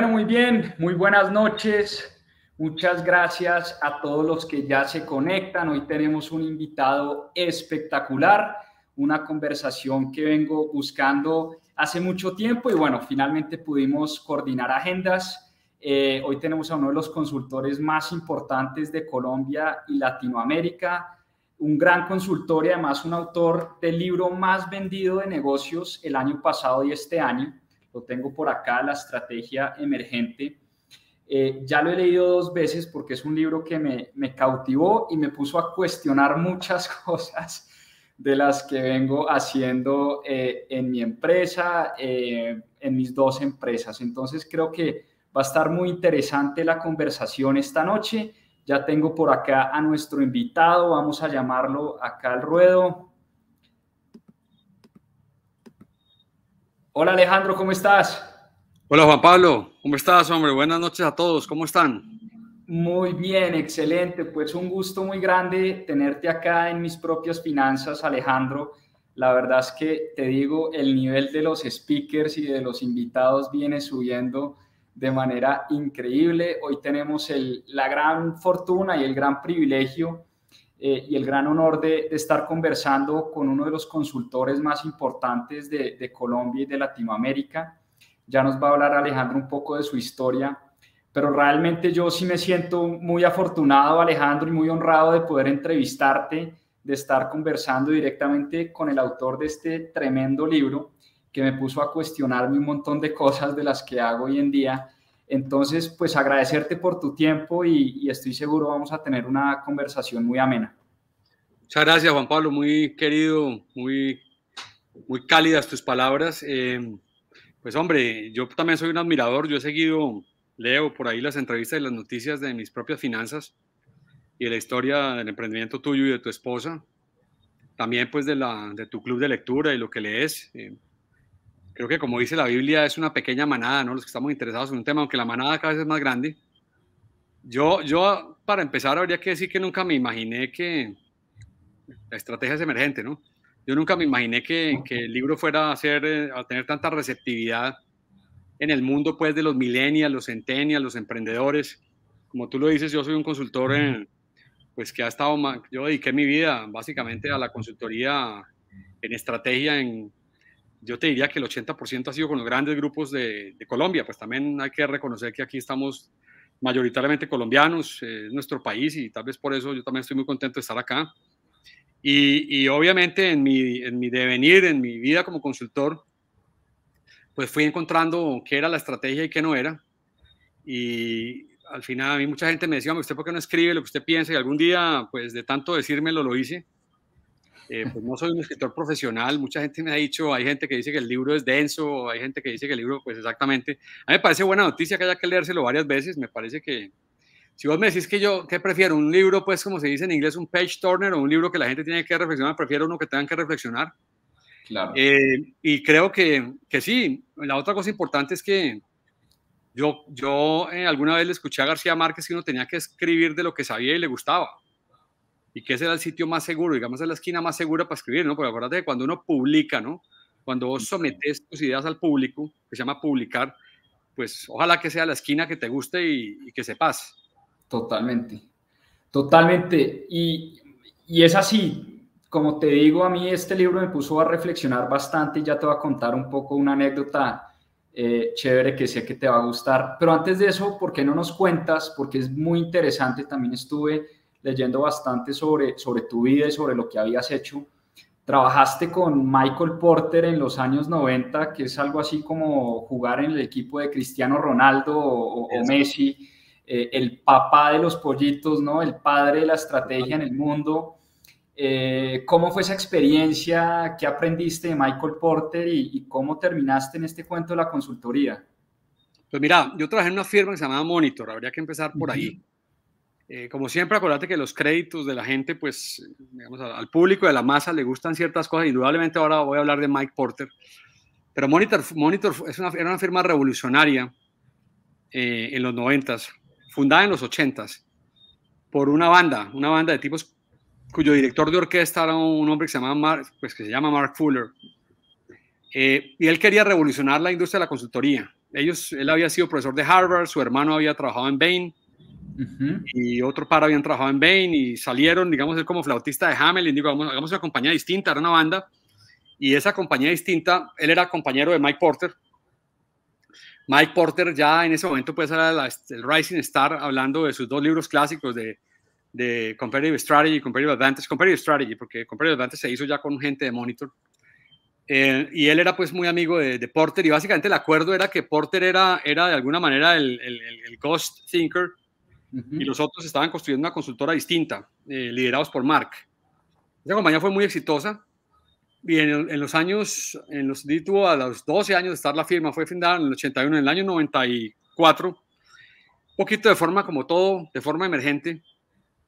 Bueno, muy bien, muy buenas noches. Muchas gracias a todos los que ya se conectan. Hoy tenemos un invitado espectacular, una conversación que vengo buscando hace mucho tiempo y bueno, finalmente pudimos coordinar agendas. Eh, hoy tenemos a uno de los consultores más importantes de Colombia y Latinoamérica, un gran consultor y además un autor del libro más vendido de negocios el año pasado y este año lo tengo por acá, La Estrategia Emergente. Eh, ya lo he leído dos veces porque es un libro que me, cautivó y me puso a cuestionar muchas cosas de las que vengo haciendo eh, en mi empresa, eh, en mis dos empresas. Entonces creo que va a estar muy interesante la conversación esta noche. Ya tengo por acá a nuestro invitado, vamos a llamarlo acá al ruedo. Hola Alejandro, ¿cómo estás? Hola Juan Pablo, ¿cómo estás, hombre? Buenas noches a todos, ¿cómo están? Muy bien, excelente. Pues un gusto muy grande tenerte acá en mis propias finanzas, Alejandro. La verdad es que te digo, el nivel de los speakers y de los invitados viene subiendo de manera increíble. Hoy tenemos la gran fortuna y el gran privilegio eh, y el gran honor de, estar conversando con uno de los consultores más importantes de, de Colombia y de Latinoamérica. Ya nos va a hablar Alejandro un poco de su historia, pero realmente yo sí me siento muy afortunado, Alejandro, y muy honrado de poder entrevistarte, de estar conversando directamente con el autor de este tremendo libro que me puso a cuestionarme un montón de cosas de las que hago hoy en día entonces, pues agradecerte por tu tiempo y, estoy seguro vamos a tener una conversación muy amena. Muchas gracias, Juan Pablo, muy querido, muy, muy cálidas tus palabras. Em, pues hombre, yo también soy un admirador, yo he seguido, leo por ahí las entrevistas y las noticias de mis propias finanzas y de la historia del emprendimiento tuyo y de tu esposa, también pues de, la, de tu club de lectura y lo que lees. Eh, creo que como dice la Biblia, es una pequeña manada, ¿no? Los que estamos interesados en un tema, aunque la manada cada vez es más grande. Yo, yo para empezar, habría que decir que nunca me imaginé que la estrategia es emergente, ¿no? Yo nunca me imaginé que, el libro fuera a, ser, eh, a tener tanta receptividad en el mundo, pues, de los millennials, los centennials, los emprendedores. Como tú lo dices, yo soy un consultor, en, pues, que ha estado, yo dediqué mi vida básicamente a la consultoría en estrategia, en yo te diría que el 80% ha sido con los grandes grupos de, Colombia, pues también hay que reconocer que aquí estamos mayoritariamente colombianos, eh, es nuestro país y tal vez por eso yo también estoy muy contento de estar acá. Y, obviamente en mi, en mi devenir, en mi vida como consultor, pues fui encontrando qué era la estrategia y qué no era. Y al final a mí mucha gente me decía, ¿usted por qué no escribe lo que usted piensa? Y algún día, pues de tanto decírmelo, lo hice eh, pues no soy un escritor profesional, mucha gente me ha dicho, hay gente que dice que el libro es denso, hay gente que dice que el libro, pues exactamente. A mí me parece buena noticia que haya que leérselo varias veces, me parece que, si vos me decís que yo, ¿qué prefiero? ¿Un libro, pues como se dice en inglés, un page turner o un libro que la gente tiene que reflexionar? Prefiero uno que tengan que reflexionar. Claro. Eh, y creo que, que sí, la otra cosa importante es que yo, yo eh, alguna vez le escuché a García Márquez que uno tenía que escribir de lo que sabía y le gustaba y qué será el sitio más seguro, digamos, la esquina más segura para escribir, ¿no? Porque acuérdate que cuando uno publica, ¿no? Cuando vos sometes tus ideas al público, que se llama publicar, pues ojalá que sea la esquina que te guste y, que sepas. Totalmente, totalmente. Y, y es así, como te digo, a mí este libro me puso a reflexionar bastante y ya te voy a contar un poco una anécdota eh, chévere que sé que te va a gustar. Pero antes de eso, ¿por qué no nos cuentas? Porque es muy interesante, también estuve leyendo bastante sobre, sobre tu vida y sobre lo que habías hecho. Trabajaste con Michael Porter en los años 90, que es algo así como jugar en el equipo de Cristiano Ronaldo o, Messi, eh, el papá de los pollitos, ¿no? El padre de la estrategia en el mundo. Eh, ¿Cómo fue esa experiencia? ¿Qué aprendiste de Michael Porter y, y, cómo terminaste en este cuento de la consultoría? Pues mira, yo trabajé en una firma que se llamaba Monitor, habría que empezar por ahí. Eh, como siempre, acuérdate que los créditos de la gente, pues, digamos, al público de la masa le gustan ciertas cosas. Indudablemente ahora voy a hablar de Mike Porter. Pero Monitor, Monitor es una, era una firma revolucionaria eh, en los 90 fundada en los 80 por una banda, una banda de tipos cuyo director de orquesta era un hombre que se, llamaba Mark, pues, que se llama Mark Fuller. Eh, y él quería revolucionar la industria de la consultoría. Ellos, él había sido profesor de Harvard, su hermano había trabajado en Bain y otro par habían trabajado en Bain y salieron, digamos, como flautista de Hamelin. Digo, hagamos una compañía distinta, era una banda. Y esa compañía distinta, él era compañero de Mike Porter. Mike Porter ya en ese momento pues era el rising star hablando de sus dos libros clásicos de, de Comparative Strategy y Comparative Advantage. Comparative Strategy, porque Comparative Advantage se hizo ya con gente de Monitor. Eh, y él era pues muy amigo de, Porter y básicamente el acuerdo era que Porter era, era de alguna manera el, el ghost thinker y los otros estaban construyendo una consultora distinta, eh, liderados por Mark. Esa compañía fue muy exitosa y en, los años, en los a los 12 años de estar la firma, fue fundada en el 81, en el año 94, un poquito de forma como todo, de forma emergente.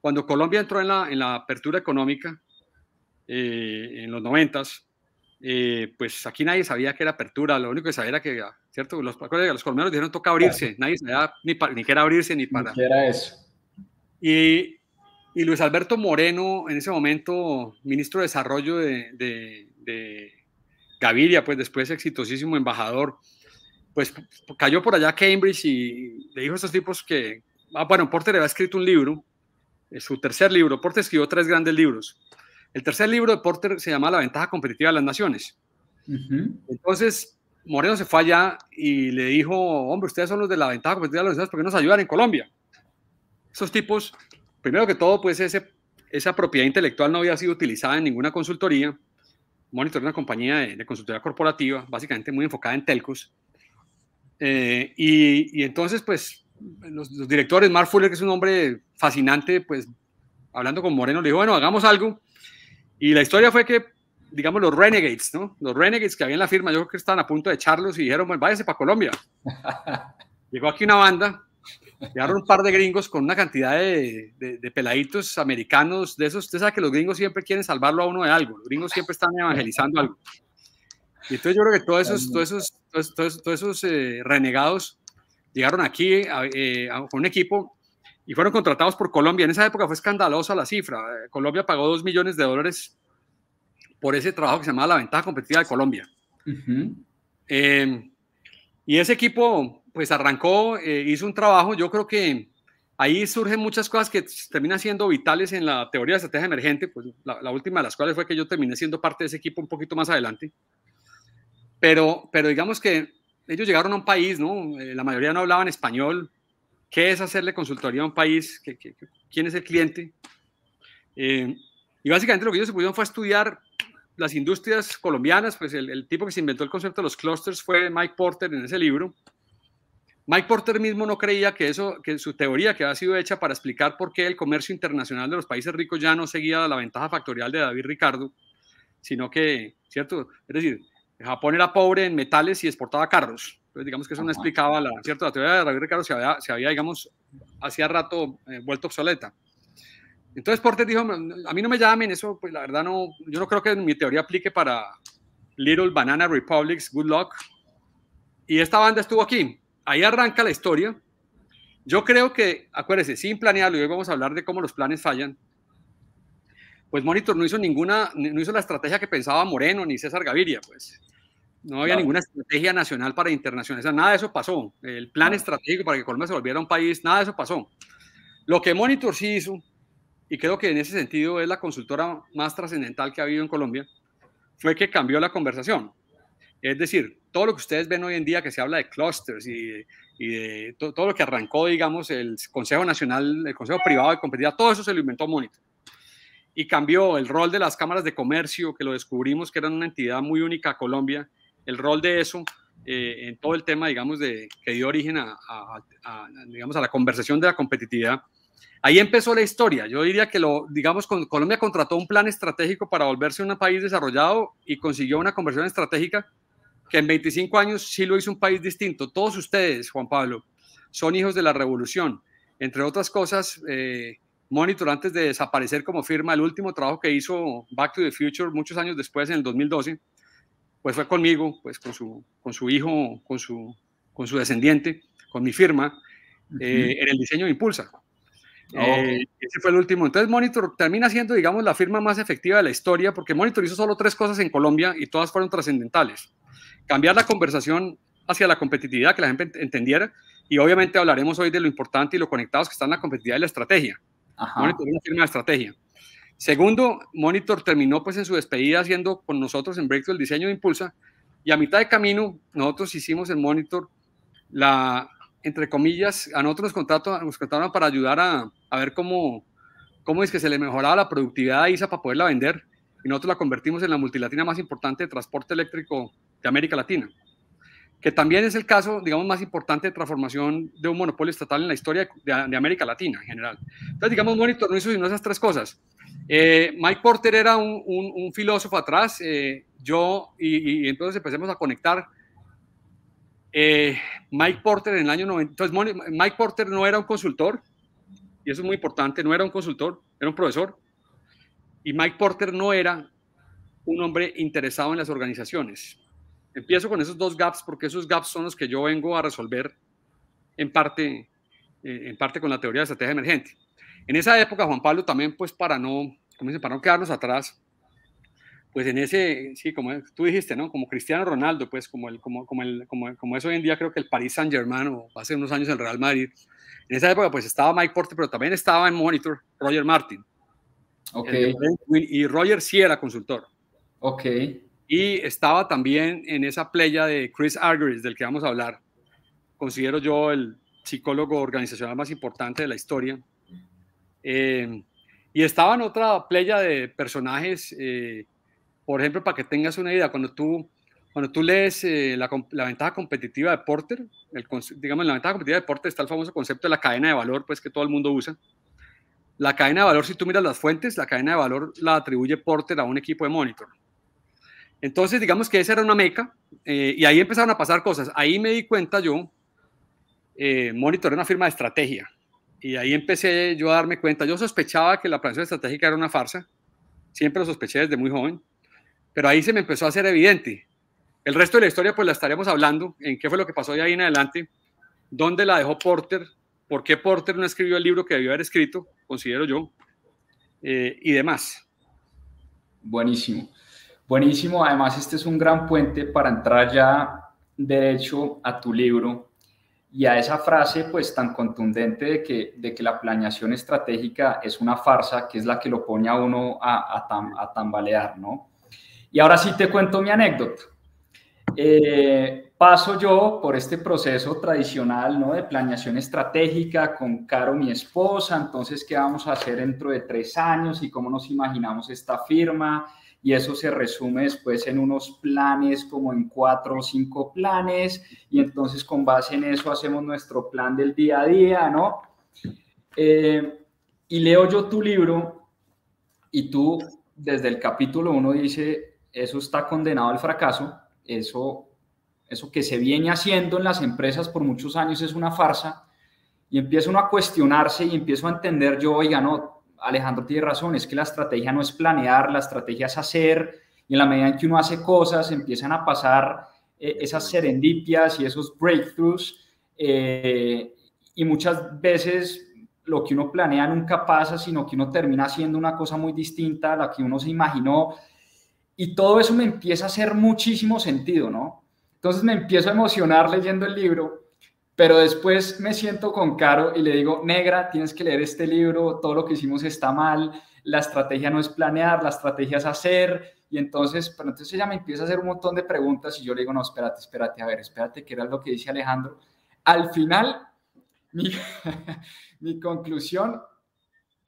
Cuando Colombia entró en la, en la apertura económica, eh, en los 90, eh, pues aquí nadie sabía que era apertura, lo único que sabía era que ¿cierto? Los, los colombianos dijeron toca abrirse, nadie se da, ni, ni quiera abrirse ni para. Ni era eso. Y, y, Luis Alberto Moreno, en ese momento ministro de Desarrollo de, de, Gaviria, pues después exitosísimo embajador, pues cayó por allá a Cambridge y le dijo a estos tipos que, ah, bueno, Porter había escrito un libro, eh, su tercer libro, Porter escribió tres grandes libros. El tercer libro de Porter se llama La ventaja competitiva de las naciones. Entonces, Moreno se fue allá y le dijo, hombre, ustedes son los de la ventaja competitiva de los nos ayudan en Colombia? Esos tipos, primero que todo, pues esa propiedad intelectual no había sido utilizada en ninguna consultoría. Monitor una compañía de, consultoría corporativa, básicamente muy enfocada en telcos. Eh, y, entonces, pues, los, los, directores, Mark Fuller, que es un hombre fascinante, pues, hablando con Moreno, le dijo, bueno, hagamos algo. Y la historia fue que digamos, los renegades, ¿no? Los renegades que había en la firma, yo creo que estaban a punto de echarlos y dijeron, bueno, váyase para Colombia. Llegó aquí una banda, llegaron un par de gringos con una cantidad de, de, peladitos americanos, de esos, usted sabe que los gringos siempre quieren salvarlo a uno de algo, los gringos siempre están evangelizando algo. Y entonces yo creo que todos esos, todos esos, todos, esos eh, renegados llegaron aquí eh, con un equipo y fueron contratados por Colombia. En esa época fue escandalosa la cifra. Eh, Colombia pagó 2 millones de dólares por ese trabajo que se llama La Ventaja Competitiva de Colombia. Eh, y ese equipo, pues arrancó, eh, hizo un trabajo, yo creo que ahí surgen muchas cosas que terminan siendo vitales en la teoría de estrategia emergente, pues la, última de las cuales fue que yo terminé siendo parte de ese equipo un poquito más adelante. Pero, pero digamos que ellos llegaron a un país, ¿no? Eh, la mayoría no hablaban español. ¿Qué es hacerle consultoría a un país? quién es el cliente? y básicamente lo que ellos se pudieron fue estudiar las industrias colombianas, pues el, tipo que se inventó el concepto de los clusters fue Mike Porter en ese libro. Mike Porter mismo no creía que eso, que su teoría que había sido hecha para explicar por qué el comercio internacional de los países ricos ya no seguía la ventaja factorial de David Ricardo, sino que, ¿cierto? Es decir, Japón era pobre en metales y exportaba carros. Entonces, digamos que eso no explicaba la, ¿cierto? La teoría de David Ricardo se había, se había digamos, hacía rato eh, vuelto obsoleta. Entonces Porter dijo, a mí no me llamen, eso pues la verdad no, yo no creo que mi teoría aplique para Little Banana Republics, Good Luck. Y esta banda estuvo aquí, ahí arranca la historia. Yo creo que, acuérdense, sin planearlo, y hoy vamos a hablar de cómo los planes fallan, pues Monitor no hizo ninguna, no hizo la estrategia que pensaba Moreno ni César Gaviria, pues. No había ninguna estrategia nacional para internacionalizar, nada de eso pasó. El plan estratégico para que Colombia se volviera un país, nada de eso pasó. Lo que Monitor sí hizo y creo que en ese sentido es la consultora más trascendental que ha habido en Colombia, fue que cambió la conversación. Es decir, todo lo que ustedes ven hoy en día que se habla de clusters y de, todo lo que arrancó, digamos, el Consejo Nacional, el Consejo Privado de Competitividad, todo eso se lo inventó Monitor. Y cambió el rol de las cámaras de comercio, que lo descubrimos que eran una entidad muy única a Colombia, el rol de eso eh, en todo el tema, digamos, de, que dio origen a, digamos, a la conversación de la competitividad Ahí empezó la historia. Yo diría que lo, digamos, Colombia contrató un plan estratégico para volverse un país desarrollado y consiguió una conversión estratégica que en 25 años sí lo hizo un país distinto. Todos ustedes, Juan Pablo, son hijos de la revolución. Entre otras cosas, eh, Monitor, antes de desaparecer como firma, el último trabajo que hizo Back to the Future muchos años después, en el 2012, pues fue conmigo, pues con su, hijo, con su, descendiente, con mi firma, eh, en el diseño de Impulsa. Eh, ese fue el último. Entonces Monitor termina siendo, digamos, la firma más efectiva de la historia, porque Monitor hizo solo tres cosas en Colombia y todas fueron trascendentales. Cambiar la conversación hacia la competitividad, que la gente entendiera, y obviamente hablaremos hoy de lo importante y lo conectados que están la competitividad y la estrategia. Monitor es una firma de estrategia. Segundo, Monitor terminó pues en su despedida haciendo con nosotros en Breakthrough el diseño de Impulsa, y a mitad de camino nosotros hicimos en Monitor la, entre comillas, a nosotros nos nos contrataron para ayudar a, a ver cómo, cómo es que se le mejoraba la productividad a ISA para poderla vender y nosotros la convertimos en la multilatina más importante de transporte eléctrico de América Latina, que también es el caso, digamos, más importante de transformación de un monopolio estatal en la historia de, América Latina en general. Entonces, digamos, Monitor no hizo sino esas tres cosas. Eh, Mike Porter era un, filósofo atrás, eh, yo, y, entonces empecemos a conectar. Eh, Mike Porter en el año 90, entonces Mike Porter no era un consultor, y eso es muy importante, no era un consultor, era un profesor. Y Mike Porter no era un hombre interesado en las organizaciones. Empiezo con esos dos gaps porque esos gaps son los que yo vengo a resolver en parte, eh, en parte con la teoría de estrategia emergente. En esa época, Juan Pablo, también pues para no, como para no quedarnos atrás, pues en ese, sí, como tú dijiste, ¿no? Como Cristiano Ronaldo, pues como, el, como, como, el, como, como es hoy en día creo que el Paris Saint Germain o hace unos años el Real Madrid, en esa época, pues estaba Mike Porter, pero también estaba en Monitor Roger Martin. Okay. Y Roger sí era consultor. Ok. Y estaba también en esa playa de Chris Argyris, del que vamos a hablar. Considero yo el psicólogo organizacional más importante de la historia. Eh, y estaba en otra playa de personajes. Eh, por ejemplo, para que tengas una idea, cuando tú cuando tú lees eh, la, ventaja competitiva de Porter, digamos, en la ventaja competitiva de Porter está el famoso concepto de la cadena de valor, pues que todo el mundo usa. La cadena de valor, si tú miras las fuentes, la cadena de valor la atribuye Porter a un equipo de monitor. Entonces, digamos que esa era una meca eh, y ahí empezaron a pasar cosas. Ahí me di cuenta yo, eh, monitor era una firma de estrategia y ahí empecé yo a darme cuenta. Yo sospechaba que la planificación estratégica era una farsa, siempre lo sospeché desde muy joven, pero ahí se me empezó a hacer evidente el resto de la historia pues la estaremos hablando, en qué fue lo que pasó de ahí en adelante, dónde la dejó Porter, por qué Porter no escribió el libro que debió haber escrito, considero yo, eh, y demás. Buenísimo, buenísimo. Además, este es un gran puente para entrar ya derecho a tu libro y a esa frase pues tan contundente de que, de que la planeación estratégica es una farsa, que es la que lo pone a uno a, a tambalear, ¿no? Y ahora sí te cuento mi anécdota. Eh, paso yo por este proceso tradicional ¿no? de planeación estratégica con Caro, mi esposa, entonces qué vamos a hacer dentro de tres años y cómo nos imaginamos esta firma. Y eso se resume después en unos planes, como en cuatro o cinco planes. Y entonces con base en eso hacemos nuestro plan del día a día, ¿no? Eh, y leo yo tu libro y tú desde el capítulo uno dice, eso está condenado al fracaso eso, eso que se viene haciendo en las empresas por muchos años es una farsa y empieza uno a cuestionarse y empiezo a entender yo, oiga, no, Alejandro tiene razón, es que la estrategia no es planear, la estrategia es hacer y en la medida en que uno hace cosas empiezan a pasar eh, esas serendipias y esos breakthroughs eh, y muchas veces lo que uno planea nunca pasa, sino que uno termina haciendo una cosa muy distinta a la que uno se imaginó y todo eso me empieza a hacer muchísimo sentido, ¿no? Entonces me empiezo a emocionar leyendo el libro, pero después me siento con Caro y le digo, negra, tienes que leer este libro, todo lo que hicimos está mal, la estrategia no es planear, la estrategia es hacer, y entonces, pero entonces ella me empieza a hacer un montón de preguntas y yo le digo, no, espérate, espérate, a ver, espérate, que era lo que dice Alejandro. Al final, mi, mi conclusión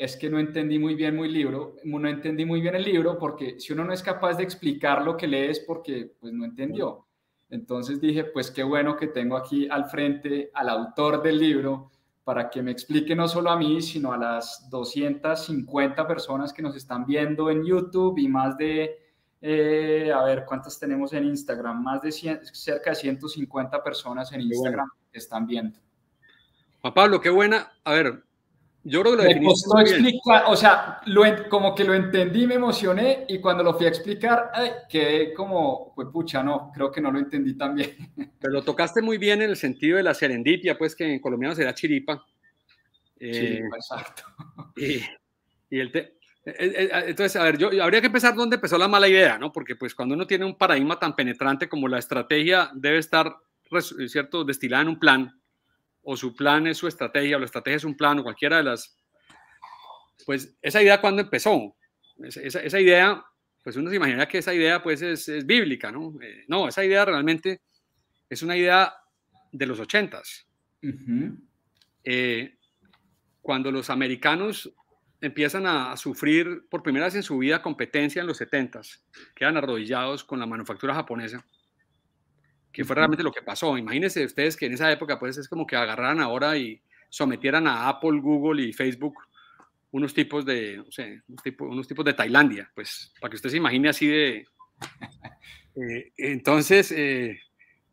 es que no entendí muy bien muy libro, no entendí muy bien el libro porque si uno no es capaz de explicar lo que lees porque pues no entendió. Entonces dije, pues qué bueno que tengo aquí al frente al autor del libro para que me explique no solo a mí, sino a las 250 personas que nos están viendo en YouTube y más de, eh, a ver, ¿cuántas tenemos en Instagram? Más de cerca de 150 personas en Instagram están viendo. Papá Pablo, qué buena. A ver, yo creo que lo me o sea, como que lo entendí, me emocioné y cuando lo fui a explicar, ay, quedé como, pues pucha, no, creo que no lo entendí tan bien. Pero lo tocaste muy bien en el sentido de la serendipia, pues que en colombiano será chiripa. Eh, chiripa, exacto. Y, el eh, eh, entonces, a ver, yo habría que empezar dónde empezó la mala idea, ¿no? Porque pues cuando uno tiene un paradigma tan penetrante como la estrategia debe estar, ¿cierto?, destilada en un plan o su plan es su estrategia, o la estrategia es un plan, o cualquiera de las, pues esa idea cuando empezó, esa, idea, pues uno se imagina que esa idea pues es, bíblica, ¿no? Eh, no, esa idea realmente es una idea de los ochentas. Eh, cuando los americanos empiezan a, sufrir por primera vez en su vida competencia en los setentas, quedan arrodillados con la manufactura japonesa que fue realmente lo que pasó. Imagínense ustedes que en esa época, pues es como que agarraran ahora y sometieran a Apple, Google y Facebook unos tipos de, unos, tipos de Tailandia, pues para que usted se imagine así de... Eh, entonces, eh,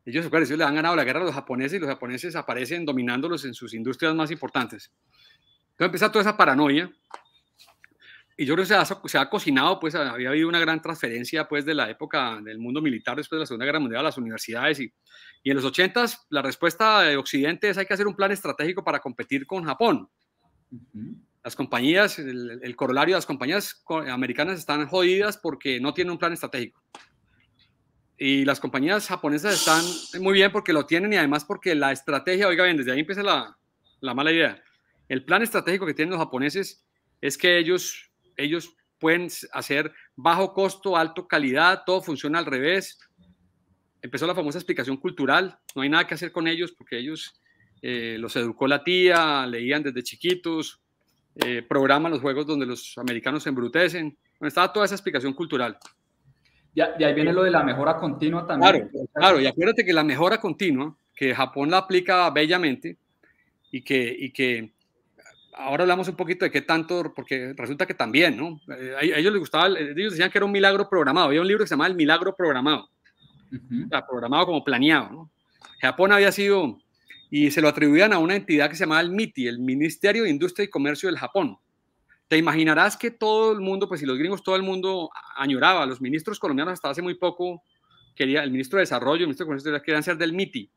ellos, claro, ellos le han ganado la guerra a los japoneses y los japoneses aparecen dominándolos en sus industrias más importantes. Entonces empieza toda esa paranoia y yo creo que se ha, cocinado, pues había habido una gran transferencia pues de la época del mundo militar después de la Segunda Guerra Mundial a las universidades y, y en los 80 la respuesta de Occidente es hay que hacer un plan estratégico para competir con Japón. Las compañías, el, corolario de las compañías americanas están jodidas porque no tienen un plan estratégico. Y las compañías japonesas están muy bien porque lo tienen y además porque la estrategia, oiga bien, desde ahí empieza la, la mala idea. El plan estratégico que tienen los japoneses es que ellos ellos pueden hacer bajo costo, alto calidad, todo funciona al revés. Empezó la famosa explicación cultural, no hay nada que hacer con ellos porque ellos eh, los educó la tía, leían desde chiquitos, eh, programan los juegos donde los americanos se embrutecen. Bueno, estaba toda esa explicación cultural. Y, ahí viene lo de la mejora continua también. Claro, claro, y acuérdate que la mejora continua, que Japón la aplica bellamente y que, y que ahora hablamos un poquito de qué tanto, porque resulta que también, ¿no? Eh, a ellos les gustaba, eh, ellos decían que era un milagro programado. Había un libro que se llamaba El Milagro Programado. programado como planeado, ¿no? Japón había sido, y se lo atribuían a una entidad que se llamaba el MITI, el Ministerio de Industria y Comercio del Japón. Te imaginarás que todo el mundo, pues si los gringos, todo el mundo añoraba, los ministros colombianos hasta hace muy poco, quería, el ministro de Desarrollo, el ministro de Comercio, querían ser del MITI,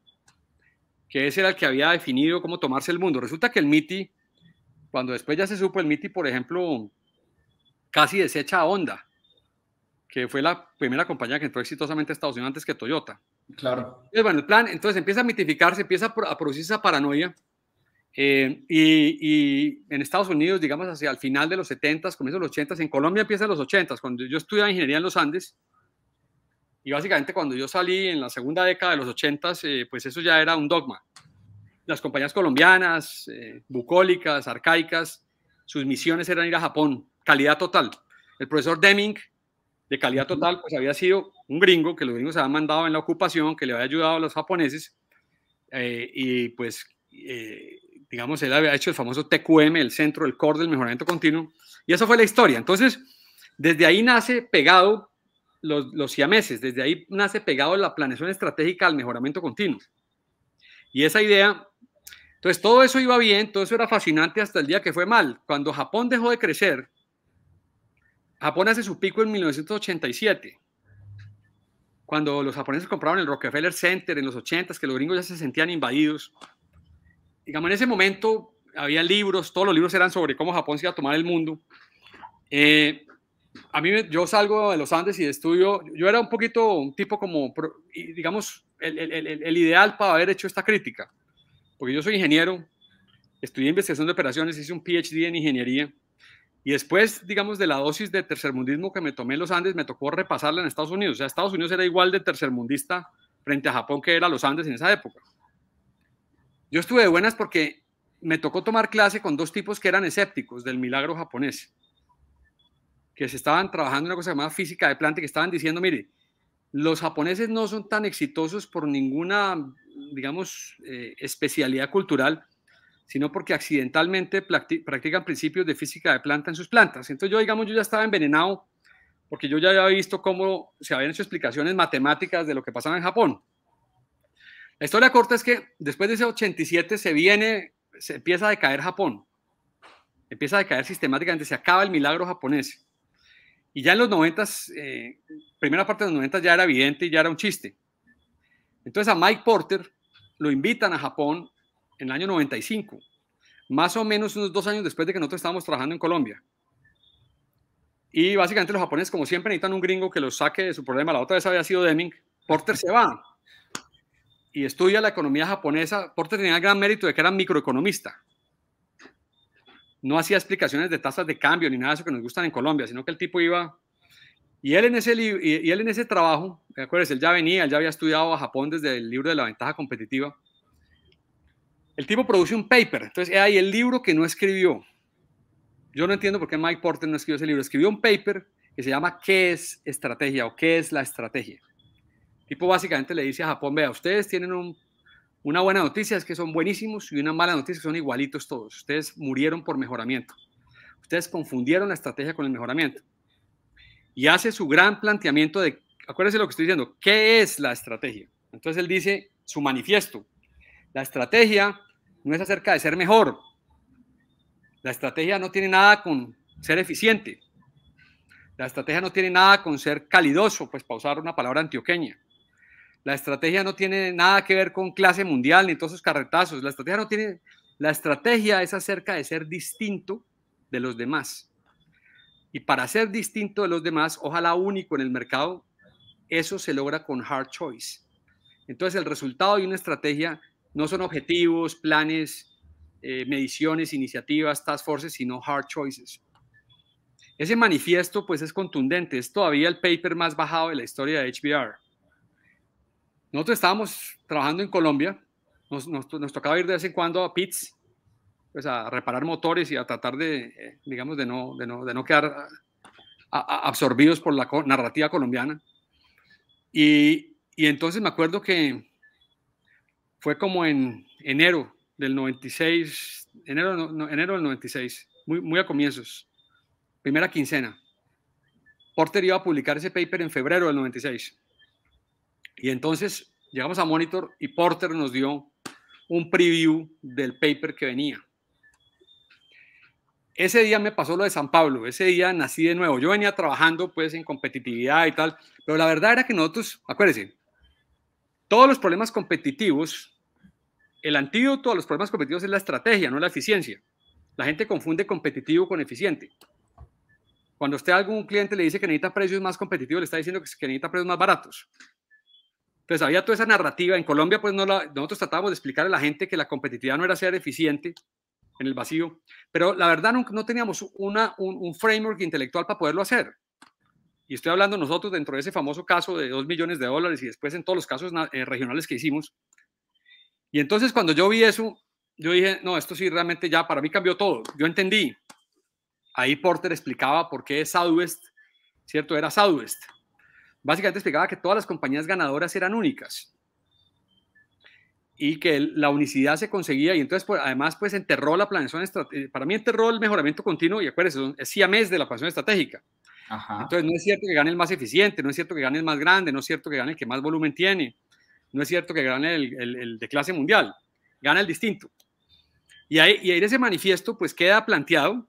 que ese era el que había definido cómo tomarse el mundo. Resulta que el MITI cuando después ya se supo, el MITI, por ejemplo, casi desecha a Honda, que fue la primera compañía que entró exitosamente a Estados Unidos antes que Toyota. Claro. bueno, el plan, entonces empieza a mitificarse, empieza a producir esa paranoia. Eh, y, en Estados Unidos, digamos, hacia el final de los 70s, comienzo de los 80s, en Colombia empieza en los 80s, cuando yo estudié ingeniería en los Andes, y básicamente cuando yo salí en la segunda década de los 80s, eh, pues eso ya era un dogma las compañías colombianas, eh, bucólicas, arcaicas, sus misiones eran ir a Japón, calidad total. El profesor Deming, de calidad total, pues había sido un gringo que los gringos habían mandado en la ocupación, que le había ayudado a los japoneses, eh, y pues, eh, digamos, él había hecho el famoso TQM, el centro, el core del mejoramiento continuo, y esa fue la historia. Entonces, desde ahí nace pegado los, los siameses, desde ahí nace pegado la planeación estratégica al mejoramiento continuo. Y esa idea entonces, todo eso iba bien, todo eso era fascinante hasta el día que fue mal. Cuando Japón dejó de crecer, Japón hace su pico en 1987, cuando los japoneses compraron el Rockefeller Center en los 80, s que los gringos ya se sentían invadidos. Digamos, en ese momento había libros, todos los libros eran sobre cómo Japón se iba a tomar el mundo. Eh, a mí, yo salgo de los Andes y de estudio, yo era un poquito un tipo como, digamos, el ideal para haber hecho esta crítica porque yo soy ingeniero, estudié investigación de operaciones, hice un PhD en ingeniería, y después, digamos, de la dosis de tercermundismo que me tomé en los Andes, me tocó repasarla en Estados Unidos. O sea, Estados Unidos era igual de tercermundista frente a Japón que era los Andes en esa época. Yo estuve de buenas porque me tocó tomar clase con dos tipos que eran escépticos del milagro japonés, que se estaban trabajando en una cosa llamada física de planta, que estaban diciendo, mire, los japoneses no son tan exitosos por ninguna, digamos, eh, especialidad cultural, sino porque accidentalmente practican principios de física de planta en sus plantas. Entonces yo, digamos, yo ya estaba envenenado porque yo ya había visto cómo se habían hecho explicaciones matemáticas de lo que pasaba en Japón. La historia corta es que después de ese 87 se viene, se empieza a decaer Japón, empieza a decaer sistemáticamente, se acaba el milagro japonés. Y ya en los 90, eh, primera parte de los 90 ya era evidente y ya era un chiste. Entonces a Mike Porter lo invitan a Japón en el año 95, más o menos unos dos años después de que nosotros estábamos trabajando en Colombia. Y básicamente los japoneses, como siempre, necesitan un gringo que los saque de su problema. La otra vez había sido Deming. Porter se va y estudia la economía japonesa. Porter tenía el gran mérito de que era microeconomista no hacía explicaciones de tasas de cambio ni nada de eso que nos gustan en Colombia, sino que el tipo iba... Y él en ese, y él en ese trabajo, acuérdense, él ya venía, él ya había estudiado a Japón desde el libro de la ventaja competitiva. El tipo produce un paper, entonces ahí el libro que no escribió. Yo no entiendo por qué Mike Porter no escribió ese libro. Escribió un paper que se llama ¿Qué es estrategia o qué es la estrategia? El tipo básicamente le dice a Japón, vea, ustedes tienen un una buena noticia es que son buenísimos y una mala noticia es que son igualitos todos. Ustedes murieron por mejoramiento. Ustedes confundieron la estrategia con el mejoramiento. Y hace su gran planteamiento de, acuérdense lo que estoy diciendo, ¿qué es la estrategia? Entonces él dice su manifiesto. La estrategia no es acerca de ser mejor. La estrategia no tiene nada con ser eficiente. La estrategia no tiene nada con ser calidoso, pues para usar una palabra antioqueña. La estrategia no tiene nada que ver con clase mundial ni todos esos carretazos. La estrategia no tiene. La estrategia es acerca de ser distinto de los demás. Y para ser distinto de los demás, ojalá único en el mercado, eso se logra con hard choice. Entonces, el resultado de una estrategia no son objetivos, planes, eh, mediciones, iniciativas, task forces, sino hard choices. Ese manifiesto, pues, es contundente. Es todavía el paper más bajado de la historia de HBR. Nosotros estábamos trabajando en Colombia, nos, tocaba ir de vez en cuando a pits, pues a reparar motores y a tratar de, eh, digamos, de no, de no, de no quedar absorbidos por la narrativa colombiana. Y, entonces me acuerdo que fue como en enero del 96, enero, enero del 96, muy, muy a comienzos, primera quincena. Porter iba a publicar ese paper en febrero del 96. Y entonces llegamos a Monitor y Porter nos dio un preview del paper que venía. Ese día me pasó lo de San Pablo, ese día nací de nuevo. Yo venía trabajando pues en competitividad y tal, pero la verdad era que nosotros, acuérdense, todos los problemas competitivos, el antídoto a los problemas competitivos es la estrategia, no la eficiencia. La gente confunde competitivo con eficiente. Cuando usted a algún cliente le dice que necesita precios más competitivos, le está diciendo que necesita precios más baratos. Entonces había toda esa narrativa. En Colombia, pues nosotros tratábamos de explicarle a la gente que la competitividad no era ser eficiente en el vacío, pero la verdad no, teníamos un, framework intelectual para poderlo hacer. Y estoy hablando nosotros dentro de ese famoso caso de dos millones de dólares y después en todos los casos eh, regionales que hicimos. Y entonces cuando yo vi eso, yo dije, no, esto sí realmente ya para mí cambió todo. Yo entendí. Ahí Porter explicaba por qué Southwest, ¿cierto? Era Southwest básicamente explicaba que todas las compañías ganadoras eran únicas y que la unicidad se conseguía y entonces pues, además pues enterró la planeación eh, para mí enterró el mejoramiento continuo y acuérdense, es mes de la planeación estratégica. Entonces no es cierto que gane el más eficiente, no es cierto que gane el más grande, no es cierto que gane el que más volumen tiene, no es cierto que gane el, de clase mundial, gana el distinto. Y ahí, y ahí en ese manifiesto pues queda planteado,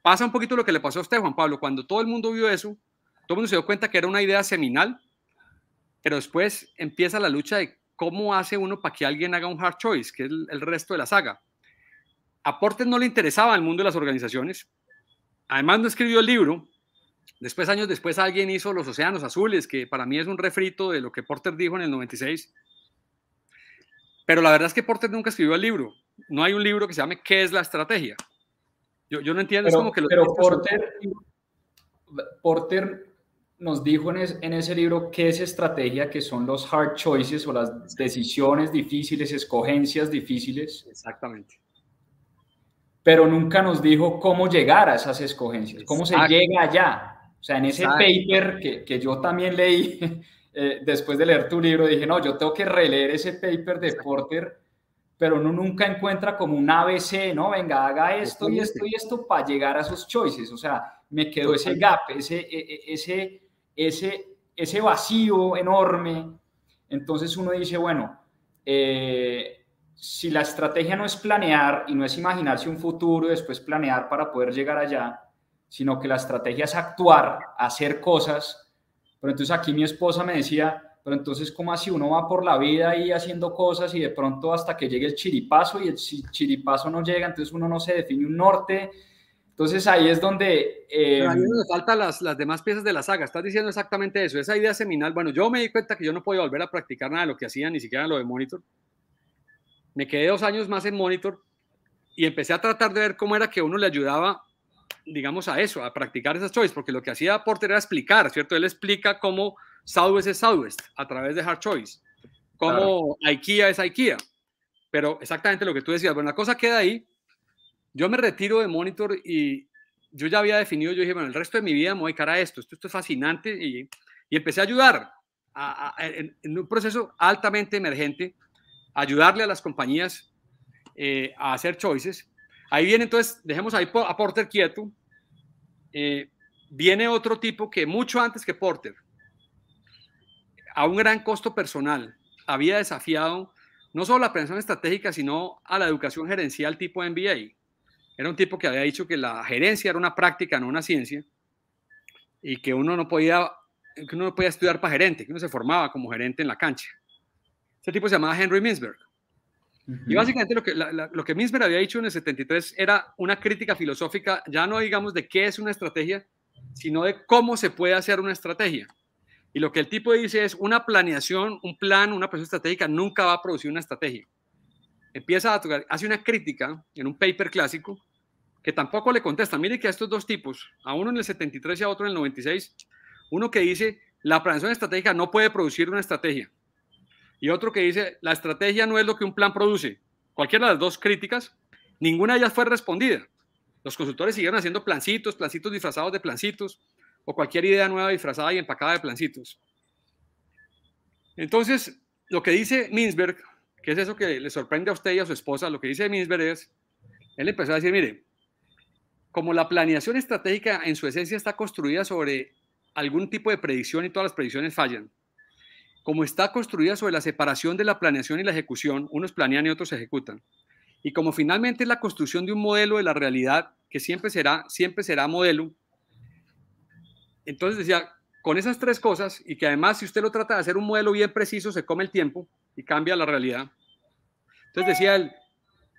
pasa un poquito lo que le pasó a usted Juan Pablo, cuando todo el mundo vio eso, todo el mundo se dio cuenta que era una idea seminal, pero después empieza la lucha de cómo hace uno para que alguien haga un hard choice, que es el, resto de la saga. Porter no le interesaba al mundo de las organizaciones. Además no escribió el libro. Después, años después, alguien hizo Los Océanos Azules, que para mí es un refrito de lo que Porter dijo en el 96. Pero la verdad es que Porter nunca escribió el libro. No hay un libro que se llame ¿Qué es la estrategia? Yo, yo no entiendo. cómo como que pero Porter, Porter nos dijo en, en, ese libro qué es estrategia, que son los hard choices o las decisiones difíciles, escogencias difíciles. Exactamente. Pero nunca nos dijo cómo llegar a esas escogencias, cómo se llega allá. O sea, en ese paper que, que, yo también leí eh, después de leer tu libro, dije, no, yo tengo que releer ese paper de Porter, pero uno nunca encuentra como un ABC, ¿no? Venga, haga esto y esto y esto para llegar a sus choices. O sea, me quedó ese gap, ese, e, e, ese, ese, ese vacío enorme. Entonces uno dice, bueno, eh, si la estrategia no es planear y no es imaginarse un futuro y después planear para poder llegar allá, sino que la estrategia es actuar, hacer cosas. Pero entonces aquí mi esposa me decía, pero entonces ¿cómo así uno va por la vida y haciendo cosas y de pronto hasta que llegue el chiripazo y el chiripazo no llega, entonces uno no se define un norte entonces ahí es donde... Eh, nos faltan las, las demás piezas de la saga. Estás diciendo exactamente eso. Esa idea seminal, bueno, yo me di cuenta que yo no podía volver a practicar nada de lo que hacía, ni siquiera lo de Monitor. Me quedé dos años más en Monitor y empecé a tratar de ver cómo era que uno le ayudaba, digamos, a eso, a practicar esas choices, porque lo que hacía Porter era explicar, ¿cierto? Él explica cómo Southwest es Southwest a través de Hard Choice, cómo IKEA es IKEA. Pero exactamente lo que tú decías, bueno, la cosa queda ahí, yo me retiro de Monitor y yo ya había definido, yo dije, bueno, el resto de mi vida me voy a dedicar a esto, esto, es fascinante y, empecé a ayudar en, un proceso altamente emergente, ayudarle a las compañías eh, a hacer choices. Ahí viene entonces, dejemos ahí a Porter quieto, eh, viene otro tipo que mucho antes que Porter, a un gran costo personal, había desafiado no solo la planeación estratégica, sino a la educación gerencial tipo MBA. Era un tipo que había dicho que la gerencia era una práctica, no una ciencia, y que uno no podía, uno podía estudiar para gerente, que uno se formaba como gerente en la cancha. Ese tipo se llamaba Henry Minsberg. Y básicamente lo que, lo que Minsberg había dicho en el 73 era una crítica filosófica, ya no digamos de qué es una estrategia, sino de cómo se puede hacer una estrategia. Y lo que el tipo dice es una planeación, un plan, una presión estratégica nunca va a producir una estrategia empieza a tocar, hace una crítica en un paper clásico que tampoco le contesta. Mire que a estos dos tipos, a uno en el 73 y a otro en el 96, uno que dice la planeación estratégica no puede producir una estrategia y otro que dice la estrategia no es lo que un plan produce. Cualquiera de las dos críticas, ninguna de ellas fue respondida. Los consultores siguieron haciendo plancitos, plancitos disfrazados de plancitos o cualquier idea nueva disfrazada y empacada de plancitos. Entonces, lo que dice Minsberg ¿Qué es eso que le sorprende a usted y a su esposa? Lo que dice Minsberg es, él empezó a decir, mire, como la planeación estratégica en su esencia está construida sobre algún tipo de predicción y todas las predicciones fallan, como está construida sobre la separación de la planeación y la ejecución, unos planean y otros se ejecutan, y como finalmente es la construcción de un modelo de la realidad que siempre será, siempre será modelo, entonces decía, con esas tres cosas, y que además si usted lo trata de hacer un modelo bien preciso, se come el tiempo, y cambia la realidad. Entonces decía él,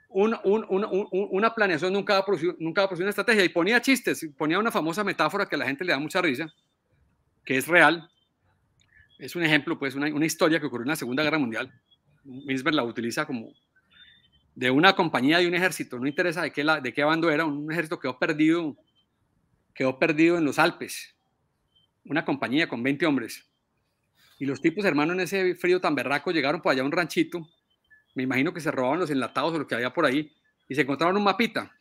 una planeación nunca va, nunca una estrategia y ponía chistes, ponía una famosa metáfora que a la gente le da mucha risa, que es real. Es un ejemplo, pues, una, historia que ocurrió en la Segunda Guerra Mundial. Misber la utiliza como de una compañía de un ejército, no interesa de qué, de qué bando era, un ejército quedó perdido, quedó perdido en los Alpes. Una compañía con 20 hombres y los tipos, hermano, en ese frío tan berraco llegaron por allá a un ranchito. Me imagino que se robaban los enlatados o lo que había por ahí. Y se encontraron un mapita.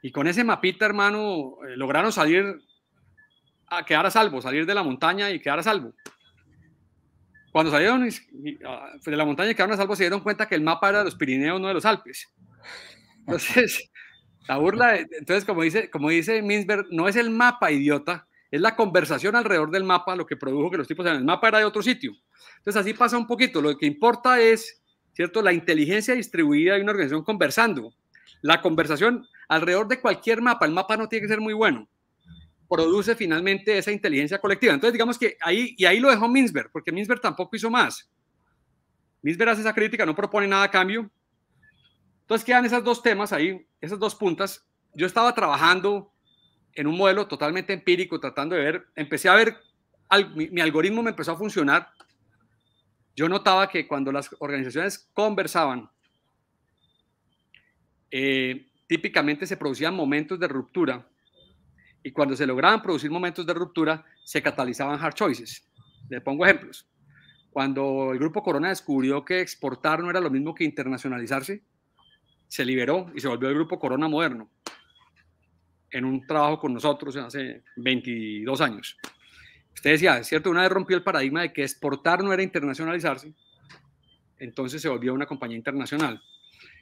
Y con ese mapita, hermano, eh, lograron salir, a quedar a salvo, salir de la montaña y quedar a salvo. Cuando salieron ah, de la montaña y quedaron a salvo, se dieron cuenta que el mapa era de los Pirineos, no de los Alpes. Entonces, la burla, entonces, como dice, como dice Minsberg, no es el mapa, idiota, es la conversación alrededor del mapa lo que produjo que los tipos en el mapa era de otro sitio. Entonces así pasa un poquito. Lo que importa es, ¿cierto? La inteligencia distribuida de una organización conversando. La conversación alrededor de cualquier mapa, el mapa no tiene que ser muy bueno, produce finalmente esa inteligencia colectiva. Entonces digamos que ahí, y ahí lo dejó Minsberg, porque Minsberg tampoco hizo más. Minsberg hace esa crítica, no propone nada a cambio. Entonces quedan esos dos temas ahí, esas dos puntas. Yo estaba trabajando en un modelo totalmente empírico, tratando de ver, empecé a ver, mi, algoritmo me empezó a funcionar. Yo notaba que cuando las organizaciones conversaban, eh, típicamente se producían momentos de ruptura y cuando se lograban producir momentos de ruptura, se catalizaban hard choices. Le pongo ejemplos. Cuando el grupo Corona descubrió que exportar no era lo mismo que internacionalizarse, se liberó y se volvió el grupo Corona moderno en un trabajo con nosotros hace 22 años. Usted decía, es cierto, una vez rompió el paradigma de que exportar no era internacionalizarse, entonces se volvió una compañía internacional.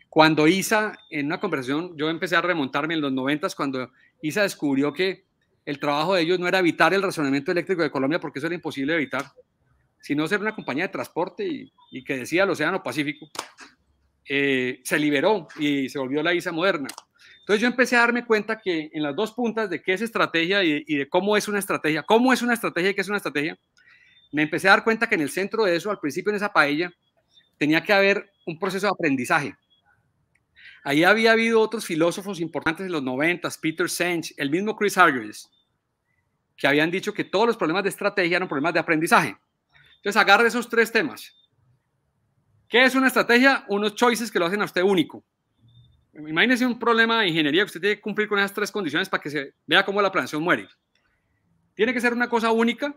Cuando ISA, en una conversación, yo empecé a remontarme en los 90 cuando ISA descubrió que el trabajo de ellos no era evitar el razonamiento eléctrico de Colombia, porque eso era imposible evitar, sino ser una compañía de transporte y, que decía el Océano Pacífico, eh, se liberó y se volvió la ISA moderna. Entonces yo empecé a darme cuenta que en las dos puntas de qué es estrategia y, de cómo es una estrategia, cómo es una estrategia y qué es una estrategia, me empecé a dar cuenta que en el centro de eso, al principio en esa paella, tenía que haber un proceso de aprendizaje. Ahí había habido otros filósofos importantes en los 90, Peter Senge, el mismo Chris Hargreaves, que habían dicho que todos los problemas de estrategia eran problemas de aprendizaje. Entonces agarre esos tres temas. ¿Qué es una estrategia? Unos choices que lo hacen a usted único. Imagínese un problema de ingeniería que usted tiene que cumplir con esas tres condiciones para que se vea cómo la planeación muere. Tiene que ser una cosa única,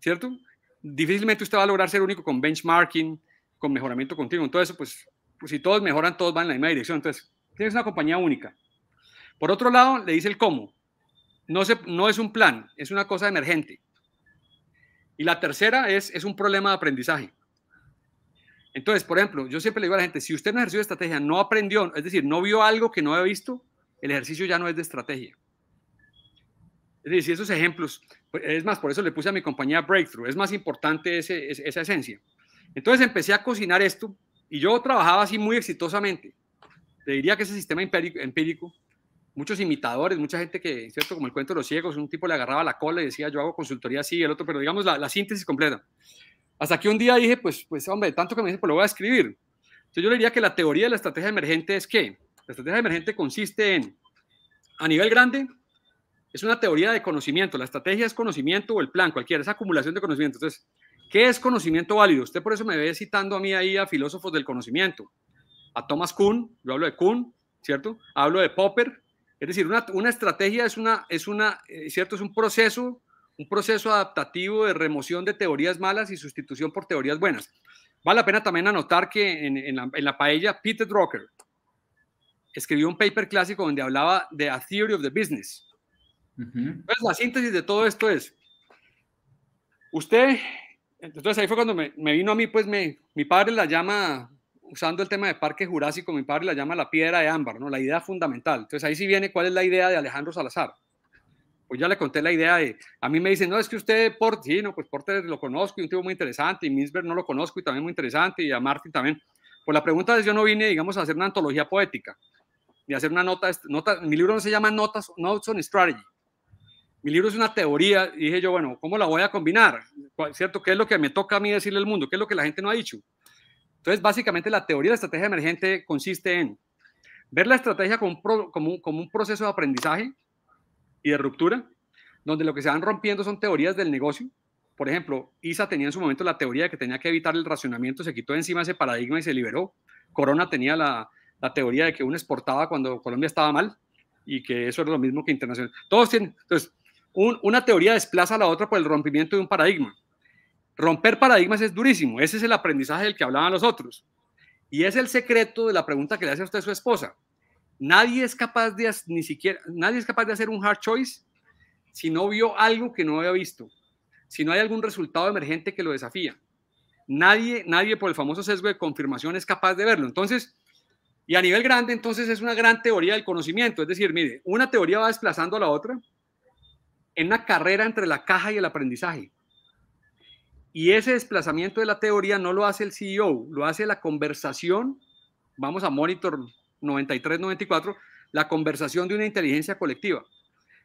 ¿cierto? Difícilmente usted va a lograr ser único con benchmarking, con mejoramiento continuo. Entonces, pues, pues si todos mejoran, todos van en la misma dirección. Entonces, tienes una compañía única. Por otro lado, le dice el cómo. No, no es un plan, es una cosa emergente. Y la tercera es un problema de aprendizaje. Entonces, por ejemplo, yo siempre le digo a la gente, si usted no ejerció de estrategia, no aprendió, es decir, no vio algo que no había visto, el ejercicio ya no es de estrategia. Es decir, esos ejemplos, pues, es más, por eso le puse a mi compañía Breakthrough, es más importante esa esencia. Entonces empecé a cocinar esto y yo trabajaba así muy exitosamente. Te diría que ese sistema empírico, muchos imitadores, mucha gente que, ¿cierto? Como el cuento de los ciegos, un tipo le agarraba la cola y decía, yo hago consultoría así, el otro, pero digamos la, la síntesis completa. Hasta que un día dije, pues, pues hombre, tanto que me dice pues lo voy a escribir. Entonces yo le diría que la teoría de la estrategia emergente es que la estrategia emergente consiste en, a nivel grande, es una teoría de conocimiento. La estrategia es conocimiento o el plan, cualquiera, es acumulación de conocimiento. Entonces, ¿qué es conocimiento válido? Usted por eso me ve citando a mí ahí a filósofos del conocimiento. A Thomas Kuhn, yo hablo de Kuhn, ¿cierto? Hablo de Popper. Es decir, una, estrategia es una, es una, eh, ¿cierto? Es un proceso un proceso adaptativo de remoción de teorías malas y sustitución por teorías buenas. Vale la pena también anotar que en, en, la, paella, Peter Drucker escribió un paper clásico donde hablaba de A Theory of the Business. Entonces, la síntesis de todo esto es, usted, entonces ahí fue cuando me, me vino a mí, pues me, mi padre la llama usando el tema de Parque Jurásico, mi padre la llama la piedra de ámbar, ¿no? La idea fundamental. Entonces ahí sí viene cuál es la idea de Alejandro Salazar pues ya le conté la idea de, a mí me dicen, no, es que usted Porter, sí, no, pues Porter lo conozco y un tipo muy interesante, y Minsberg no lo conozco y también muy interesante, y a Martin también. Pues la pregunta es, yo no vine, digamos, a hacer una antología poética, ni a hacer una nota, este, nota mi libro no se llama Notas, Notes on Strategy. Mi libro es una teoría, y dije yo, bueno, ¿cómo la voy a combinar? ¿Cierto? ¿Qué es lo que me toca a mí decirle al mundo? ¿Qué es lo que la gente no ha dicho? Entonces, básicamente, la teoría de estrategia emergente consiste en ver la estrategia como como un proceso de aprendizaje y de ruptura, donde lo que se van rompiendo son teorías del negocio. Por ejemplo, ISA tenía en su momento la teoría de que tenía que evitar el racionamiento, se quitó encima ese paradigma y se liberó. Corona tenía la, teoría de que uno exportaba cuando Colombia estaba mal y que eso era lo mismo que internacional. Todos tienen, entonces, una teoría desplaza a la otra por el rompimiento de un paradigma. Romper paradigmas es durísimo, ese es el aprendizaje del que hablaban los otros. Y es el secreto de la pregunta que le hace a usted a su esposa. Nadie es capaz de ni siquiera, nadie es capaz de hacer un hard choice si no vio algo que no había visto, si no hay algún resultado emergente que lo desafía. Nadie, nadie por el famoso sesgo de confirmación es capaz de verlo. Entonces, y a nivel grande, entonces es una gran teoría del conocimiento. Es decir, mire, una teoría va desplazando a la otra en una carrera entre la caja y el aprendizaje. Y ese desplazamiento de la teoría no lo hace el CEO, lo hace la conversación. Vamos a monitor 93-94, la conversación de una inteligencia colectiva.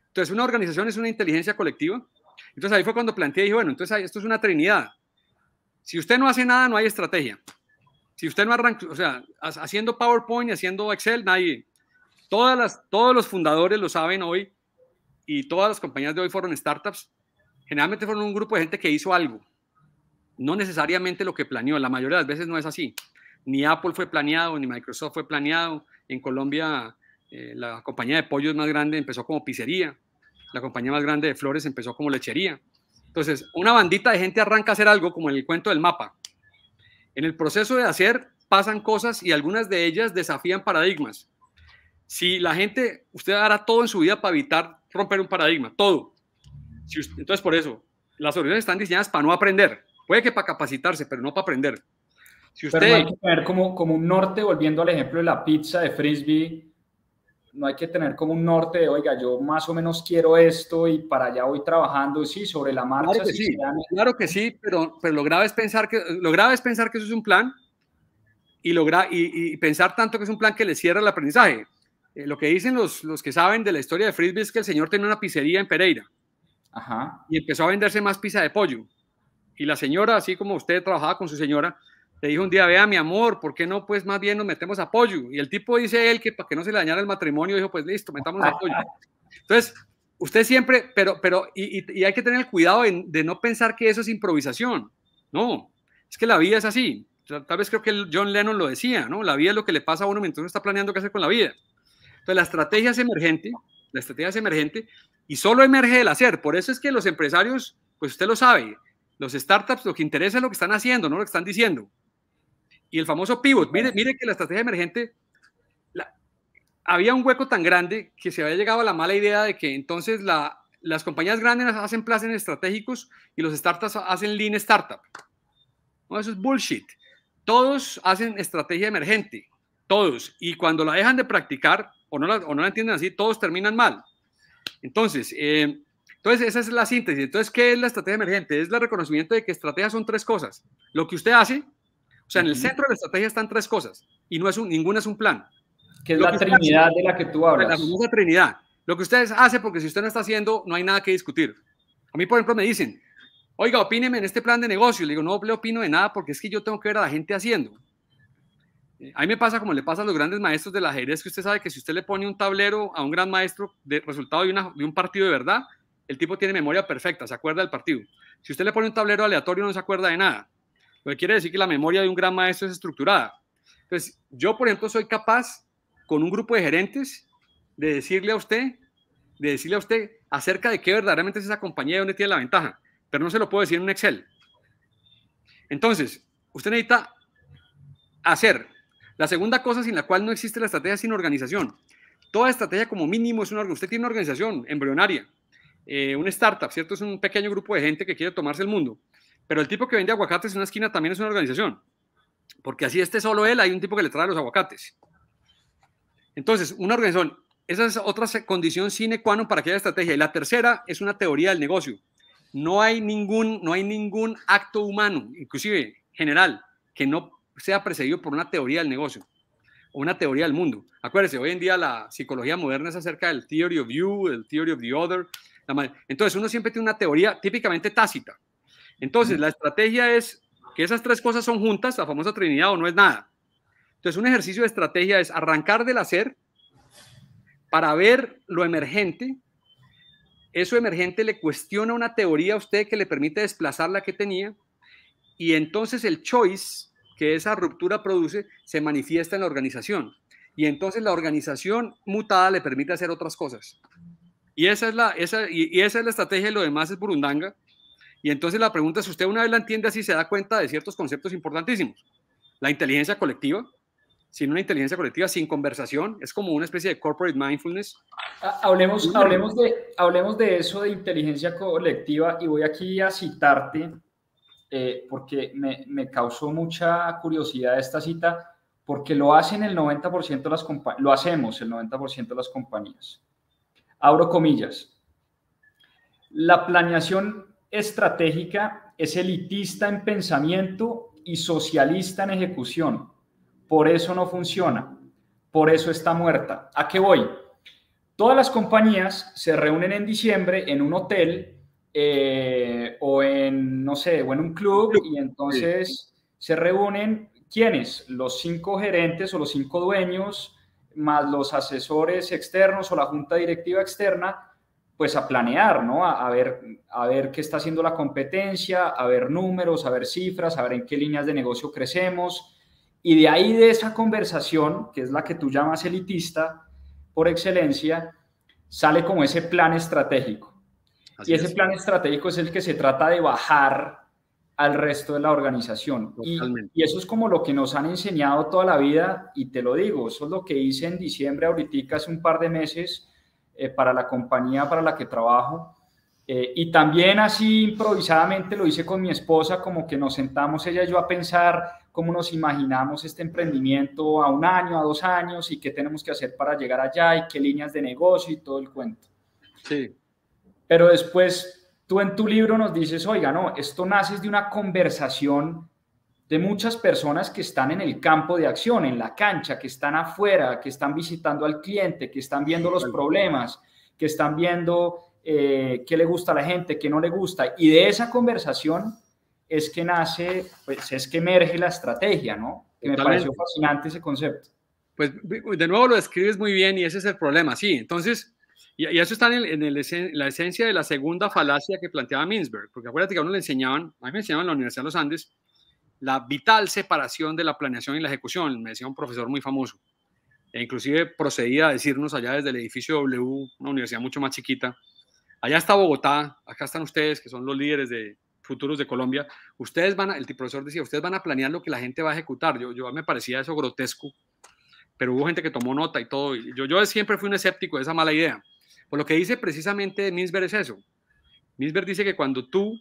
Entonces, una organización es una inteligencia colectiva. Entonces, ahí fue cuando planteé y dije, bueno, entonces esto es una trinidad. Si usted no hace nada, no hay estrategia. Si usted no arranca, o sea, haciendo PowerPoint, haciendo Excel, nadie. Todas las, todos los fundadores lo saben hoy y todas las compañías de hoy fueron startups. Generalmente fueron un grupo de gente que hizo algo. No necesariamente lo que planeó. La mayoría de las veces no es así ni Apple fue planeado, ni Microsoft fue planeado. En Colombia, eh, la compañía de pollos más grande empezó como pizzería, la compañía más grande de flores empezó como lechería. Entonces, una bandita de gente arranca a hacer algo como en el cuento del mapa. En el proceso de hacer pasan cosas y algunas de ellas desafían paradigmas. Si la gente, usted hará todo en su vida para evitar romper un paradigma, todo. Si entonces, por eso, las organizaciones están diseñadas para no aprender. Puede que para capacitarse, pero no para aprender. Si usted... Pero no hay que tener como, como un norte, volviendo al ejemplo de la pizza de frisbee, no hay que tener como un norte de, oiga, yo más o menos quiero esto y para allá voy trabajando, sí, sobre la marcha. Claro que sí, claro que sí pero, pero lo, grave es pensar que, lo grave es pensar que eso es un plan y, logra, y, pensar tanto que es un plan que le cierra el aprendizaje. Eh, lo que dicen los, los que saben de la historia de Frisbee es que el señor tenía una pizzería en Pereira y empezó a venderse más pizza de pollo. Y la señora, así como usted trabajaba con su señora, le dijo un día, vea mi amor, ¿por qué no? Pues más bien nos metemos apoyo. Y el tipo dice él que para que no se le dañara el matrimonio, dijo, pues listo, metamos a Entonces, usted siempre, pero, pero, y, hay que tener el cuidado de, no pensar que eso es improvisación. No, es que la vida es así. Tal vez creo que John Lennon lo decía, ¿no? La vida es lo que le pasa a uno mientras uno está planeando qué hacer con la vida. Entonces, la estrategia es emergente, la estrategia es emergente y solo emerge el hacer. Por eso es que los empresarios, pues usted lo sabe, los startups lo que interesa es lo que están haciendo, no lo que están diciendo. Y el famoso pivot, mire, mire que la estrategia emergente, había un hueco tan grande que se había llegado a la mala idea de que entonces la, las compañías grandes hacen planes estratégicos y los startups hacen lean startup. No, eso es bullshit. Todos hacen estrategia emergente, todos. Y cuando la dejan de practicar o no la, o no la entienden así, todos terminan mal. Entonces, eh, entonces, esa es la síntesis. Entonces, ¿qué es la estrategia emergente? Es el reconocimiento de que estrategias son tres cosas. Lo que usted hace, o sea, en el centro de la estrategia están tres cosas y no es un, ninguna es un plan. Que es la trinidad de la que tú hablas. La famosa trinidad. Lo que ustedes hacen, porque si usted no está haciendo, no hay nada que discutir. A mí, por ejemplo, me dicen, oiga, opíneme en este plan de negocio. Le digo, no le opino de nada porque es que yo tengo que ver a la gente haciendo. Eh, a mí me pasa como le pasa a los grandes maestros de la ajedrez, que usted sabe que si usted le pone un tablero a un gran maestro de resultado de un partido de verdad, el tipo tiene memoria perfecta, se acuerda del partido. Si usted le pone un tablero aleatorio, no se acuerda de nada. Lo que quiere decir que la memoria de un gran maestro es estructurada. Entonces, yo, por ejemplo, soy capaz con un grupo de gerentes de decirle a usted, de decirle a usted acerca de qué verdaderamente es esa compañía y dónde tiene la ventaja, pero no se lo puedo decir en un Excel. Entonces, usted necesita hacer. La segunda cosa sin la cual no existe la estrategia sin organización. Toda estrategia como mínimo es una, usted tiene una organización embrionaria, eh, un startup, ¿cierto? Es un pequeño grupo de gente que quiere tomarse el mundo. Pero el tipo que vende aguacates en una esquina también es una organización. Porque así esté solo él, hay un tipo que le trae los aguacates. Entonces, una organización, esa es otra condición sine qua non para que haya estrategia. Y la tercera es una teoría del negocio. No hay ningún, no hay ningún acto humano, inclusive general, que no sea precedido por una teoría del negocio o una teoría del mundo. Acuérdense, hoy en día la psicología moderna es acerca del theory of you, el theory of the other. Entonces, uno siempre tiene una teoría típicamente tácita. Entonces, la estrategia es que esas tres cosas son juntas, la famosa Trinidad o no es nada. Entonces, un ejercicio de estrategia es arrancar del hacer para ver lo emergente. Eso emergente le cuestiona una teoría a usted que le permite desplazar la que tenía y entonces el choice que esa ruptura produce se manifiesta en la organización. Y entonces la organización mutada le permite hacer otras cosas. Y esa es la, esa es la estrategia y lo demás es burundanga. Y entonces la pregunta es, usted una vez la entiende así, se da cuenta de ciertos conceptos importantísimos. La inteligencia colectiva, sin una inteligencia colectiva, sin conversación, es como una especie de corporate mindfulness. Hablemos, hablemos, de, hablemos de eso de inteligencia colectiva y voy aquí a citarte eh, porque me, me, causó mucha curiosidad esta cita, porque lo hacen el 90% de las lo hacemos el 90% de las compañías. Abro comillas. La planeación estratégica es elitista en pensamiento y socialista en ejecución. Por eso no funciona. Por eso está muerta. ¿A qué voy? Todas las compañías se reúnen en diciembre en un hotel eh, o en, no sé, o en un club y entonces se reúnen, ¿quiénes? Los cinco gerentes o los cinco dueños, más los asesores externos o la junta directiva externa, pues a planear, ¿no? A, ver, a ver qué está haciendo la competencia, a ver números, a ver cifras, a ver en qué líneas de negocio crecemos. Y de ahí de esa conversación, que es la que tú llamas elitista por excelencia, sale como ese plan estratégico. y ese plan estratégico es el que se trata de bajar al resto de la organización. Y, eso es como lo que nos han enseñado toda la vida, y te lo digo, eso es lo que hice en diciembre, ahorita hace un par de meses, eh, para la compañía para la que trabajo. Eh, y también así improvisadamente lo hice con mi esposa, como que nos sentamos ella y yo a pensar cómo nos imaginamos este emprendimiento a un año, a dos años y qué tenemos que hacer para llegar allá y qué líneas de negocio y todo el cuento. Sí. Pero después tú en tu libro nos dices, oiga, no, esto nace de una conversación de muchas personas que están en el campo de acción, en la cancha, que están afuera, que están visitando al cliente, que están viendo los problemas, que están viendo eh, qué le gusta a la gente, qué no le gusta. Y de esa conversación es que nace, pues es que emerge la estrategia, ¿no? Que me pareció fascinante ese concepto. Pues de nuevo lo describes muy bien y ese es el problema, sí. Entonces, y, eso está en, la esencia de la segunda falacia que planteaba Minsberg, porque acuérdate que a uno le enseñaban, a mí me enseñaban en la Universidad de los Andes, la vital separación de la planeación y la ejecución, me decía un profesor muy famoso. E inclusive procedía a decirnos allá desde el edificio W, una universidad mucho más chiquita, allá está Bogotá, acá están ustedes que son los líderes de futuros de Colombia, ustedes van a, el profesor decía, ustedes van a planear lo que la gente va a ejecutar, yo, yo me parecía eso grotesco, pero hubo gente que tomó nota y todo, yo, yo siempre fui un escéptico de esa mala idea, por lo que dice precisamente Minsberg es eso, Minsberg dice que cuando tú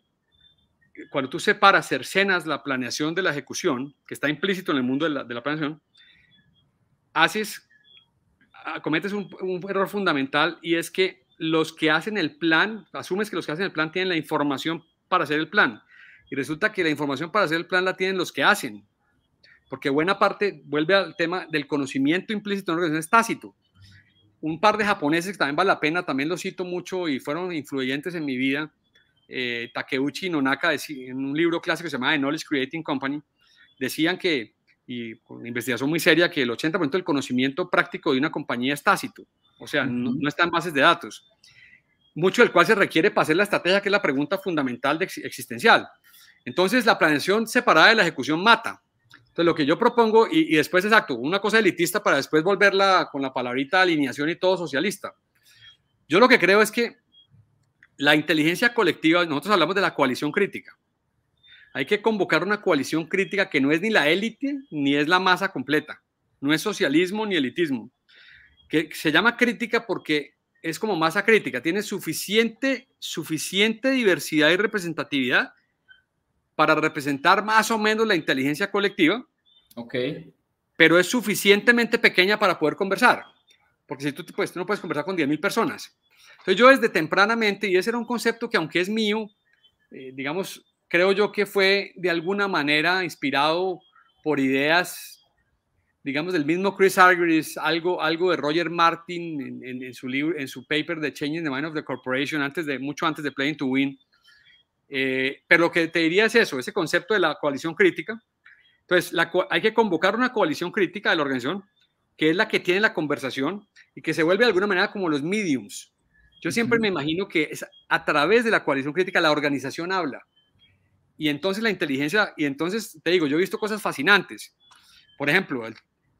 cuando tú separas, cercenas la planeación de la ejecución, que está implícito en el mundo de la, planeación, haces, ah, cometes un, error fundamental y es que los que hacen el plan, asumes que los que hacen el plan tienen la información para hacer el plan. Y resulta que la información para hacer el plan la tienen los que hacen, porque buena parte vuelve al tema del conocimiento implícito en organizaciones tácito. Un par de japoneses que también vale la pena, también los cito mucho y fueron influyentes en mi vida, eh, Takeuchi y Nonaka, en un libro clásico que se llama The Knowledge Creating Company, decían que, y con una investigación muy seria, que el 80% del conocimiento práctico de una compañía es tácito, o sea, no, está en bases de datos, mucho del cual se requiere para hacer la estrategia, que es la pregunta fundamental de existencial. Entonces, la planeación separada de la ejecución mata. Entonces, lo que yo propongo, y, y después, exacto, una cosa elitista para después volverla con la palabrita alineación y todo socialista. Yo lo que creo es que la inteligencia colectiva, nosotros hablamos de la coalición crítica. Hay que convocar una coalición crítica que no es ni la élite ni es la masa completa, no es socialismo ni elitismo, que se llama crítica porque es como masa crítica, tiene suficiente, suficiente diversidad y representatividad para representar más o menos la inteligencia colectiva. Ok. Pero es suficientemente pequeña para poder conversar. Porque si tú, tú no puedes conversar con 10.000 personas. Entonces yo desde tempranamente, y ese era un concepto que aunque es mío, eh, digamos, creo yo que fue de alguna manera inspirado por ideas, digamos, del mismo Chris Argyris, algo, algo de Roger Martin en, su en su paper de Changing the Mind of the Corporation, antes de, mucho antes de Playing to Win. Eh, pero lo que te diría es eso, ese concepto de la coalición crítica. Entonces, la, hay que convocar una coalición crítica de la organización, que es la que tiene la conversación y que se vuelve de alguna manera como los mediums. Yo siempre me imagino que a través de la coalición crítica la organización habla. Y entonces la inteligencia, y entonces te digo, yo he visto cosas fascinantes. Por ejemplo,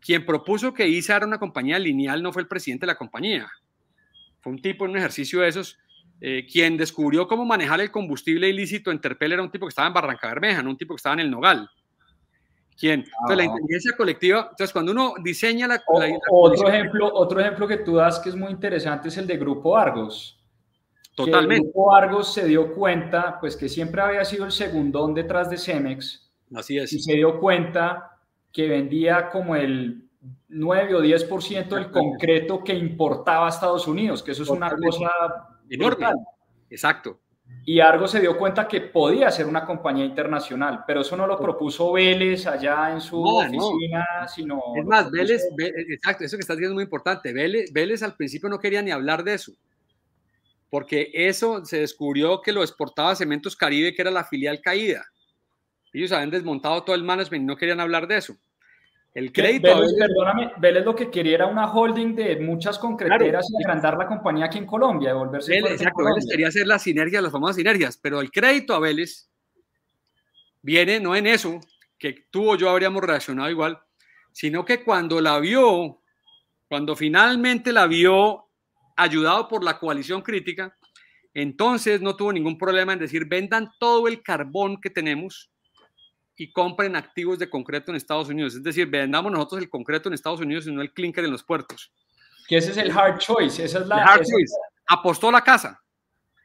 quien propuso que ISA era una compañía lineal no fue el presidente de la compañía. Fue un tipo en un ejercicio de esos. Eh, quien descubrió cómo manejar el combustible ilícito en Terpel era un tipo que estaba en Barranca Bermeja, no un tipo que estaba en el Nogal. ¿Quién? Ah. Entonces, la inteligencia colectiva, entonces cuando uno diseña la... O, otro, ejemplo, otro ejemplo que tú das que es muy interesante es el de Grupo Argos. Totalmente. Grupo Argos se dio cuenta, pues que siempre había sido el segundón detrás de Cemex. Así es. Y se dio cuenta que vendía como el 9 o 10% del concreto que importaba a Estados Unidos, que eso es una cosa enorme. Exacto. Y Argo se dio cuenta que podía ser una compañía internacional, pero eso no lo propuso Vélez allá en su oficina, sino... Es más, Vélez, eh, exacto, eso que estás diciendo es muy importante. Vélez, Vélez al principio no quería ni hablar de eso, porque eso se descubrió que lo exportaba Cementos Caribe, que era la filial caída. Ellos habían desmontado todo el management y no querían hablar de eso. El crédito. Vélez, Perdóname, Vélez lo que quería era una holding de muchas concreteras y agrandar la compañía aquí en Colombia, de volverse. Vélez, exacto, Vélez quería hacer las sinergias, las famosas sinergias, pero el crédito a Vélez viene no en eso, que tú o yo habríamos reaccionado igual, sino que cuando la vio, cuando finalmente la vio ayudado por la coalición crítica, entonces no tuvo ningún problema en decir vendan todo el carbón que tenemos y compren activos de concreto en Estados Unidos. Es decir, vendamos nosotros el concreto en Estados Unidos y no el clinker en los puertos. Que ese es el hard choice. Esa es la, hard choice. Apostó la casa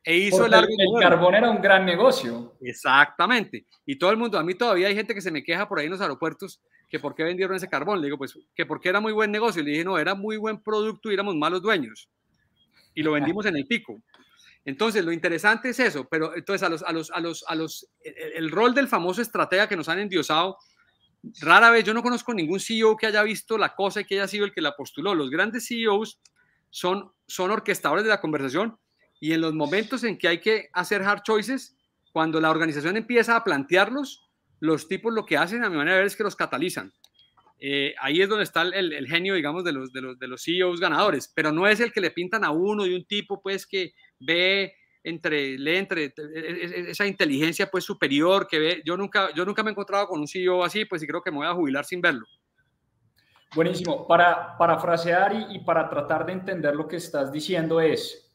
e hizo el, el carbón era un gran negocio. Exactamente. Y todo el mundo, a mí todavía hay gente que se me queja por ahí en los aeropuertos que por qué vendieron ese carbón. Le digo, pues que porque era muy buen negocio. Le dije, no, era muy buen producto y éramos malos dueños. Y lo vendimos en el pico. Entonces, lo interesante es eso, pero entonces a los, a los, a los, a los, el, rol del famoso estratega que nos han endiosado, rara vez, yo no conozco ningún CEO que haya visto la cosa y que haya sido el que la postuló. Los grandes CEOs son, son orquestadores de la conversación y en los momentos en que hay que hacer hard choices, cuando la organización empieza a plantearlos, los tipos lo que hacen, a mi manera de ver, es que los catalizan. Eh, ahí es donde está el, genio, digamos, de los, de CEOs e ganadores, pero no es el que le pintan a uno de un tipo, pues, que ve entre, lee entre, e, e, esa inteligencia, pues, superior que ve. Yo nunca, yo nunca me he encontrado con un CEO así, pues, y creo que me voy a jubilar sin verlo. Buenísimo. Para parafrasear y, para tratar de entender lo que estás diciendo es,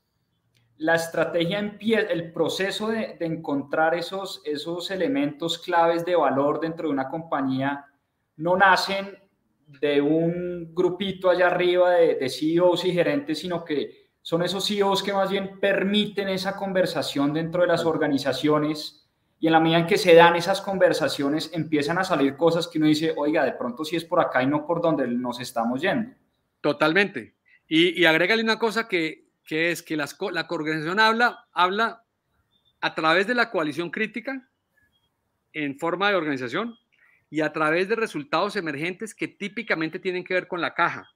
la estrategia en pie, el proceso de, de, encontrar esos, esos elementos claves de valor dentro de una compañía no nacen de un grupito allá arriba de, de CEOs y gerentes, sino que son esos CEOs que más bien permiten esa conversación dentro de las organizaciones y en la medida en que se dan esas conversaciones empiezan a salir cosas que uno dice, oiga, de pronto sí es por acá y no por donde nos estamos yendo. Totalmente. Y, y agrégale una cosa que, es que la organización habla, habla a través de la coalición crítica en forma de organización, y a través de resultados emergentes que típicamente tienen que ver con la caja,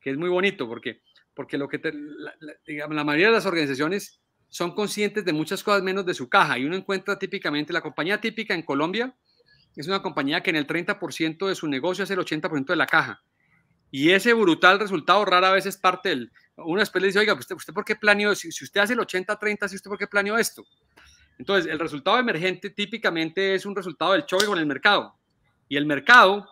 que es muy bonito porque, porque lo que la, mayoría de las organizaciones son conscientes de muchas cosas menos de su caja y uno encuentra típicamente la compañía típica en Colombia es una compañía que en el 30% de su negocio hace el 80% de la caja. Y ese brutal resultado rara vez es parte del... Uno después le dice, oiga, ¿usted, por qué planeó? Si, usted hace el 80-30, si ¿usted por qué planeó esto? Entonces, el resultado emergente típicamente es un resultado del choque con el mercado. Y el mercado,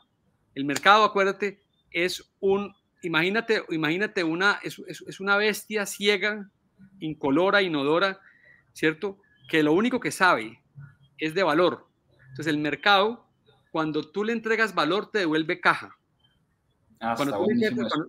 el mercado, acuérdate, es un, imagínate, imagínate una, es, una bestia ciega, incolora, inodora, ¿cierto? Que lo único que sabe es de valor. Entonces el mercado, cuando tú le entregas valor, te devuelve caja. Ah,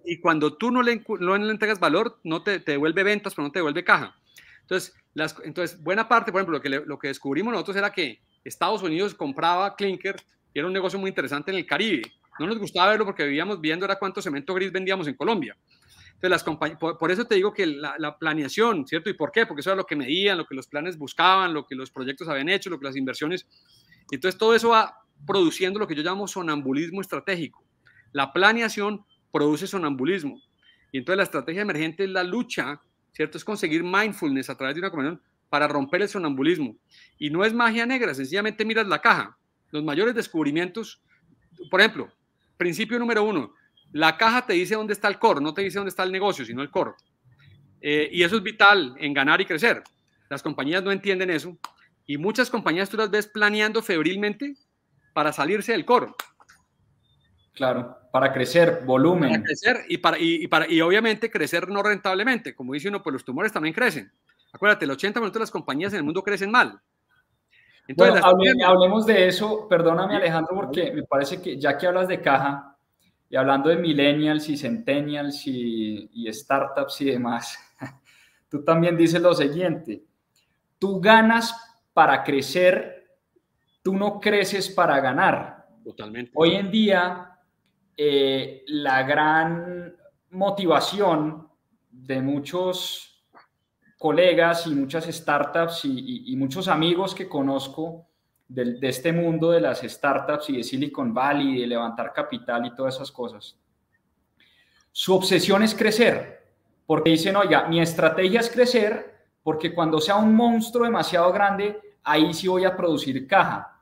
y cuando tú no le, no entregas valor, no te, te, devuelve ventas, pero no te devuelve caja. Entonces, las, entonces buena parte, por ejemplo, lo que, lo que descubrimos nosotros era que Estados Unidos compraba Clinker y era un negocio muy interesante en el Caribe. No nos gustaba verlo porque vivíamos viendo era cuánto cemento gris vendíamos en Colombia. Entonces, las por, por, eso te digo que la, la, planeación, ¿cierto? ¿Y por qué? Porque eso era lo que medían, lo que los planes buscaban, lo que los proyectos habían hecho, lo que las inversiones. Entonces, todo eso va produciendo lo que yo llamo sonambulismo estratégico. La planeación produce sonambulismo. Y entonces la estrategia emergente es la lucha, ¿cierto? Es conseguir mindfulness a través de una comunión para romper el sonambulismo. Y no es magia negra, sencillamente miras la caja los mayores descubrimientos, por ejemplo, principio número uno, la caja te dice dónde está el core, no te dice dónde está el negocio, sino el core. Eh, y eso es vital en ganar y crecer. Las compañías no entienden eso y muchas compañías tú las ves planeando febrilmente para salirse del core. Claro, para crecer, volumen. Para crecer y, para, para, y obviamente crecer no rentablemente. Como dice uno, pues los tumores también crecen. Acuérdate, el 80% de las compañías en el mundo crecen mal bueno, hablemos de eso, perdóname Alejandro, porque me parece que ya que hablas de caja y hablando de millennials y centennials y, startups y demás, tú también dices lo siguiente, tú ganas para crecer, tú no creces para ganar. Totalmente. Hoy en día, eh, la gran motivación de muchos colegas y muchas startups y, muchos amigos que conozco de, este mundo de las startups y de Silicon Valley, de levantar capital y todas esas cosas. Su obsesión es crecer, porque dicen, oiga, mi estrategia es crecer, porque cuando sea un monstruo demasiado grande, ahí sí voy a producir caja.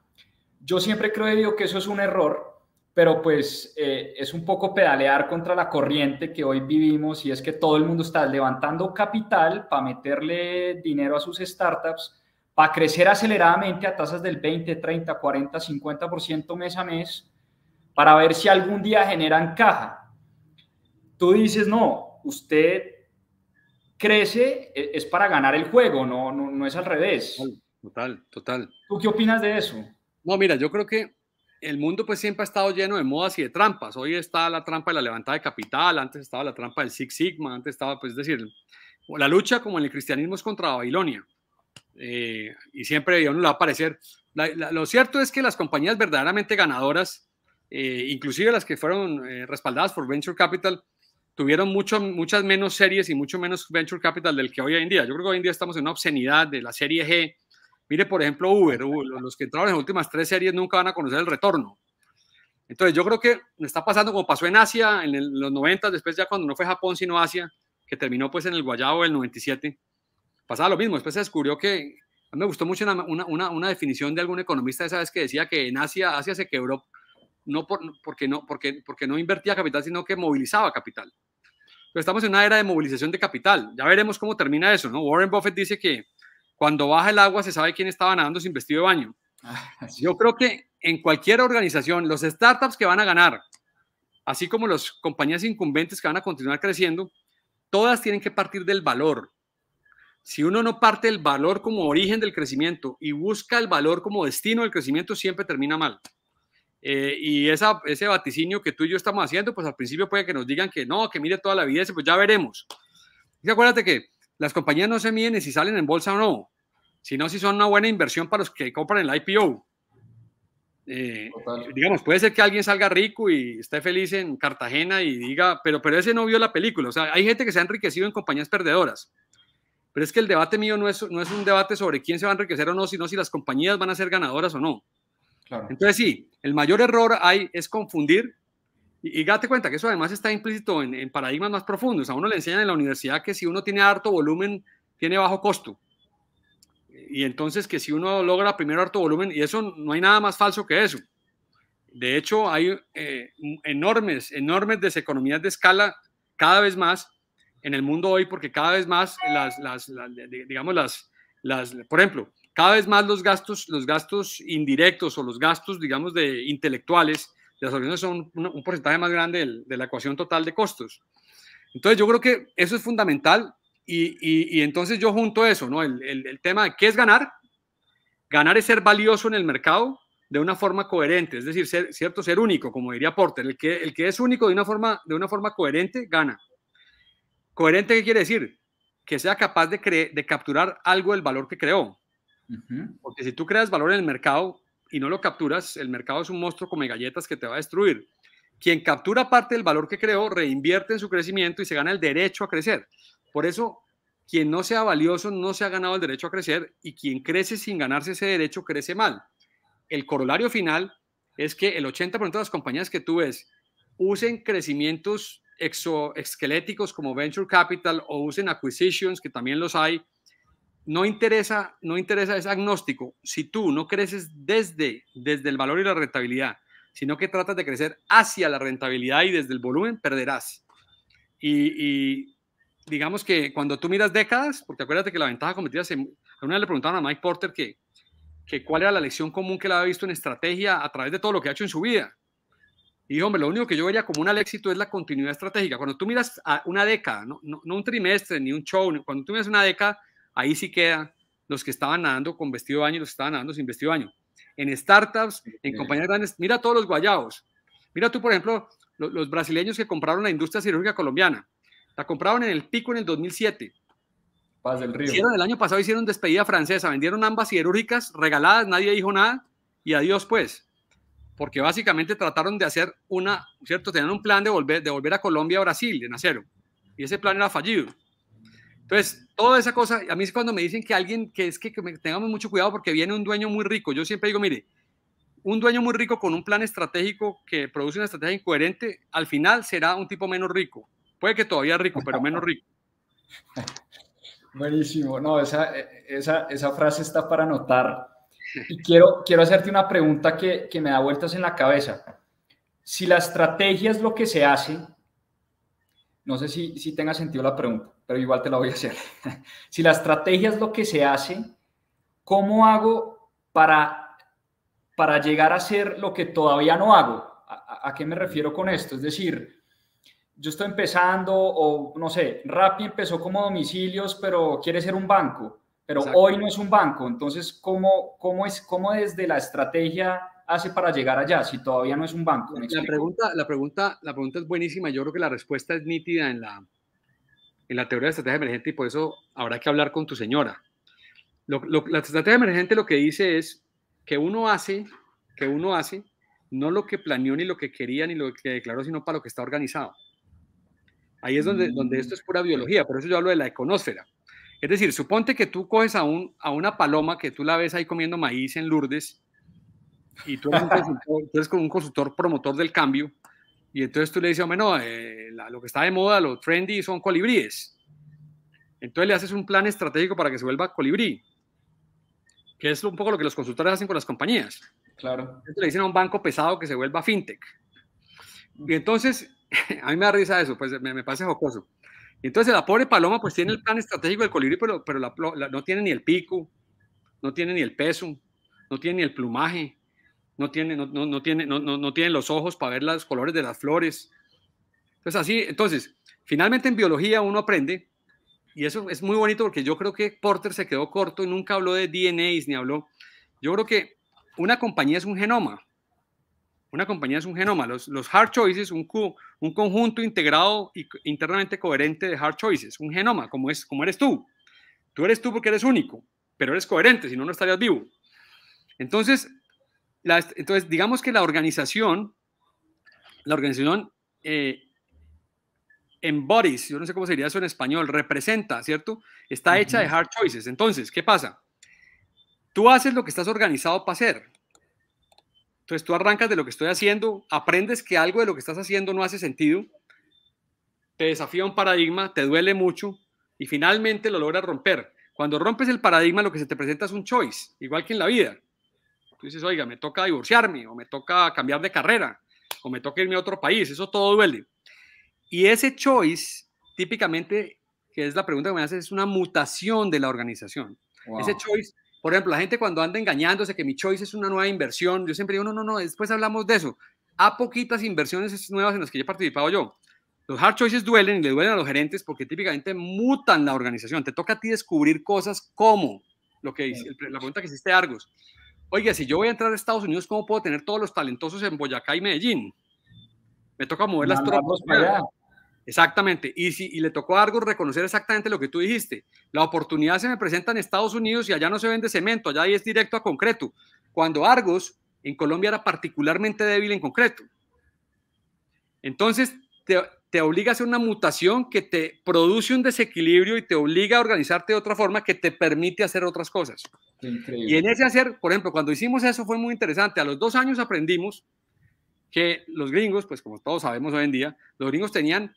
Yo siempre creo digo, que eso es un error, pero pues eh, es un poco pedalear contra la corriente que hoy vivimos y es que todo el mundo está levantando capital para meterle dinero a sus startups, para crecer aceleradamente a tasas del 20, 30, 40, 50% mes a mes, para ver si algún día generan caja. Tú dices, no, usted crece e, es para ganar el juego, no, no, no es al revés. Total, total. ¿Tú qué opinas de eso? No, mira, yo creo que el mundo pues siempre ha estado lleno de modas y de trampas. Hoy está la trampa de la levantada de capital, antes estaba la trampa del Six Sigma, antes estaba, pues decir, la lucha como en el cristianismo es contra Babilonia. Eh, y siempre a uno le va a parecer. lo cierto es que las compañías verdaderamente ganadoras, eh, inclusive las que fueron eh, respaldadas por Venture Capital, tuvieron mucho, muchas menos series y mucho menos Venture Capital del que hoy en día. Yo creo que hoy en día estamos en una obscenidad de la serie G Mire, por ejemplo, Uber, los que entraron en las últimas tres series nunca van a conocer el retorno. Entonces, yo creo que está pasando como pasó en Asia en los 90, después ya cuando no fue Japón, sino Asia, que terminó pues en el Guayabo del 97. Pasaba lo mismo, después se descubrió que, a mí me gustó mucho una, una, una definición de algún economista esa vez que decía que en Asia, Asia se quebró no, por, porque, no porque, porque no invertía capital, sino que movilizaba capital. Pero estamos en una era de movilización de capital. Ya veremos cómo termina eso, ¿no? Warren Buffett dice que cuando baja el agua se sabe quién estaba nadando sin vestido de baño. Ah, yo creo que en cualquier organización, los startups que van a ganar, así como las compañías incumbentes que van a continuar creciendo, todas tienen que partir del valor. Si uno no parte del valor como origen del crecimiento y busca el valor como destino del crecimiento, siempre termina mal. Eh, y ese vaticinio que tú y yo estamos haciendo, pues al principio puede que nos digan que no, que mire toda la vida, pues ya veremos. Y acuérdate que las compañías no se miden si salen en bolsa o no, sino si son una buena inversión para los que compran el IPO. Eh, digamos, puede ser que alguien salga rico y esté feliz en Cartagena y diga, pero, pero ese no vio la película. O sea, hay gente que se ha enriquecido en compañías perdedoras. Pero es que el debate mío no es, no es un debate sobre quién se va a enriquecer o no, sino si las compañías van a ser ganadoras o no. Entonces, sí, el mayor error hay es confundir y, date cuenta que eso además está implícito en, paradigmas más profundos. A uno le enseñan en la universidad que si uno tiene harto volumen, tiene bajo costo. Y entonces que si uno logra primero harto volumen, y eso no hay nada más falso que eso. De hecho, hay eh, enormes, enormes deseconomías de escala cada vez más en el mundo hoy, porque cada vez más las, las, las digamos, las, las, por ejemplo, cada vez más los gastos, los gastos indirectos o los gastos, digamos, de intelectuales las soluciones son un, porcentaje más grande de la ecuación total de costos. Entonces yo creo que eso es fundamental y, y, entonces yo junto a eso, ¿no? El, el, tema de qué es ganar. Ganar es ser valioso en el mercado de una forma coherente, es decir, ser, cierto, ser único, como diría Porter. El que, el que es único de una, forma, de una forma coherente gana. ¿Coherente qué quiere decir? Que sea capaz de, de capturar algo del valor que creó. Porque si tú creas valor en el mercado, y no lo capturas, el mercado es un monstruo como galletas que te va a destruir. Quien captura parte del valor que creó, reinvierte en su crecimiento y se gana el derecho a crecer. Por eso, quien no sea valioso no se ha ganado el derecho a crecer y quien crece sin ganarse ese derecho crece mal. El corolario final es que el 80% de las compañías que tú ves usen crecimientos exoesqueléticos como venture capital o usen acquisitions, que también los hay, no interesa, no interesa, es agnóstico. Si tú no creces desde, desde el valor y la rentabilidad, sino que tratas de crecer hacia la rentabilidad y desde el volumen, perderás. Y, digamos que cuando tú miras décadas, porque acuérdate que la ventaja cometida, se, una le preguntaron a Mike Porter que, que cuál era la lección común que él había visto en estrategia a través de todo lo que ha hecho en su vida. Y dijo, hombre, lo único que yo vería como un éxito es la continuidad estratégica. Cuando tú miras una década, no, no un trimestre ni un show, cuando tú miras una década, Ahí sí queda. los que estaban nadando con vestido de baño y los que estaban nadando sin vestido de baño. En startups, en compañías grandes, mira todos los guayabos. Mira tú, por ejemplo, los, brasileños que compraron la industria cirúrgica colombiana. La compraron en el pico en el 2007. Paz del Río. el año pasado hicieron despedida francesa, vendieron ambas cirúrgicas regaladas, nadie dijo nada y adiós pues. Porque básicamente trataron de hacer una, ¿cierto? Tenían un plan de volver, de volver a Colombia a Brasil de nacer Y ese plan era fallido. Entonces, toda esa cosa, a mí es cuando me dicen que alguien, que es que, tengamos mucho cuidado porque viene un dueño muy rico, yo siempre digo, mire, un dueño muy rico con un plan estratégico que produce una estrategia incoherente, al final será un tipo menos rico. Puede que todavía rico, pero menos rico. Buenísimo. No, esa, esa, esa frase está para anotar. Y quiero, quiero hacerte una pregunta que, que me da vueltas en la cabeza. Si la estrategia es lo que se hace, no sé si, si tenga sentido la pregunta pero igual te la voy a hacer. si la estrategia es lo que se hace, ¿cómo hago para, para llegar a ser lo que todavía no hago? ¿A, qué me refiero con esto? Es decir, yo estoy empezando o no sé, Rappi empezó como domicilios, pero quiere ser un banco, pero hoy no es un banco. Entonces, ¿cómo, cómo, es, ¿cómo desde la estrategia hace para llegar allá si todavía no es un banco? La pregunta, la, pregunta, la pregunta es buenísima. Yo creo que la respuesta es nítida en la, en la teoría de estrategia emergente y por eso habrá que hablar con tu señora. la estrategia emergente lo que dice es que uno hace, que uno hace, no lo que planeó ni lo que quería ni lo que declaró, sino para lo que está organizado. Ahí es donde, donde esto es pura biología, por eso yo hablo de la econósfera. Es decir, suponte que tú coges a, un, a una paloma que tú la ves ahí comiendo maíz en Lourdes y tú eres, tú eres como un consultor promotor del cambio y entonces tú le dices, hombre, no, eh, lo que está de moda, lo trendy son colibríes. Entonces le haces un plan estratégico para que se vuelva colibrí, que es un poco lo que los consultores hacen con las compañías. Claro. Entonces le dicen a un banco pesado que se vuelva fintech. Y entonces, a mí me da risa eso, pues me, me parece jocoso. entonces la pobre paloma pues tiene el plan estratégico del colibrí, pero, pero no tiene ni el pico, no tiene ni el peso, no tiene ni el plumaje, no tiene, no, tiene, no, no, los ojos para ver los colores de las flores. Entonces, así, entonces, finalmente en biología uno aprende, y eso es muy bonito porque yo creo que Porter se quedó corto y nunca habló de DNAs ni habló. Yo creo que una compañía es un genoma. Una compañía es un genoma. Los, los hard choices, un, un conjunto integrado y internamente coherente de hard choices, un genoma, como, es, como eres tú. Tú eres tú porque eres único, pero eres coherente, si no, no estarías vivo. Entonces, entonces, digamos que la organización, la organización embodies, eh, yo no sé cómo sería eso en español, representa, ¿cierto? Está hecha de hard choices. Entonces, ¿qué pasa? Tú haces lo que estás organizado para hacer. Entonces tú arrancas de lo que estoy haciendo, aprendes que algo de lo que estás haciendo no hace sentido, te desafía un paradigma, te duele mucho y finalmente lo logras romper. Cuando rompes el paradigma, lo que se te presenta es un choice, igual que en la vida. Tú dices, oiga, me toca divorciarme o me toca cambiar de carrera o me toca irme a otro país, eso todo duele. Y ese choice, típicamente, que es la pregunta que me haces, es una mutación de la organización. Ese choice, por ejemplo, la gente cuando anda engañándose que mi choice es una nueva inversión, yo siempre digo, no, no, no, después hablamos de eso. A poquitas inversiones nuevas en las que yo he participado yo. Los hard choices duelen y le duelen a los gerentes porque típicamente mutan la organización. Te toca a ti descubrir cosas como lo que dice, la pregunta que hiciste Argos oiga, si yo voy a entrar a Estados Unidos, ¿cómo puedo tener todos los talentosos en Boyacá y Medellín? Me toca mover las tropas Exactamente. Y, si, y le tocó a Argos reconocer exactamente lo que tú dijiste. La oportunidad se me presenta en Estados Unidos y allá no se vende cemento, allá ahí es directo a concreto. Cuando Argos en Colombia era particularmente débil en concreto. Entonces, te, te obliga a hacer una mutación que te produce un desequilibrio y te obliga a organizarte de otra forma que te permite hacer otras cosas. Y en ese hacer, por ejemplo, cuando hicimos eso fue muy interesante. A los dos años aprendimos que los gringos, pues como todos sabemos hoy en día, los gringos tenían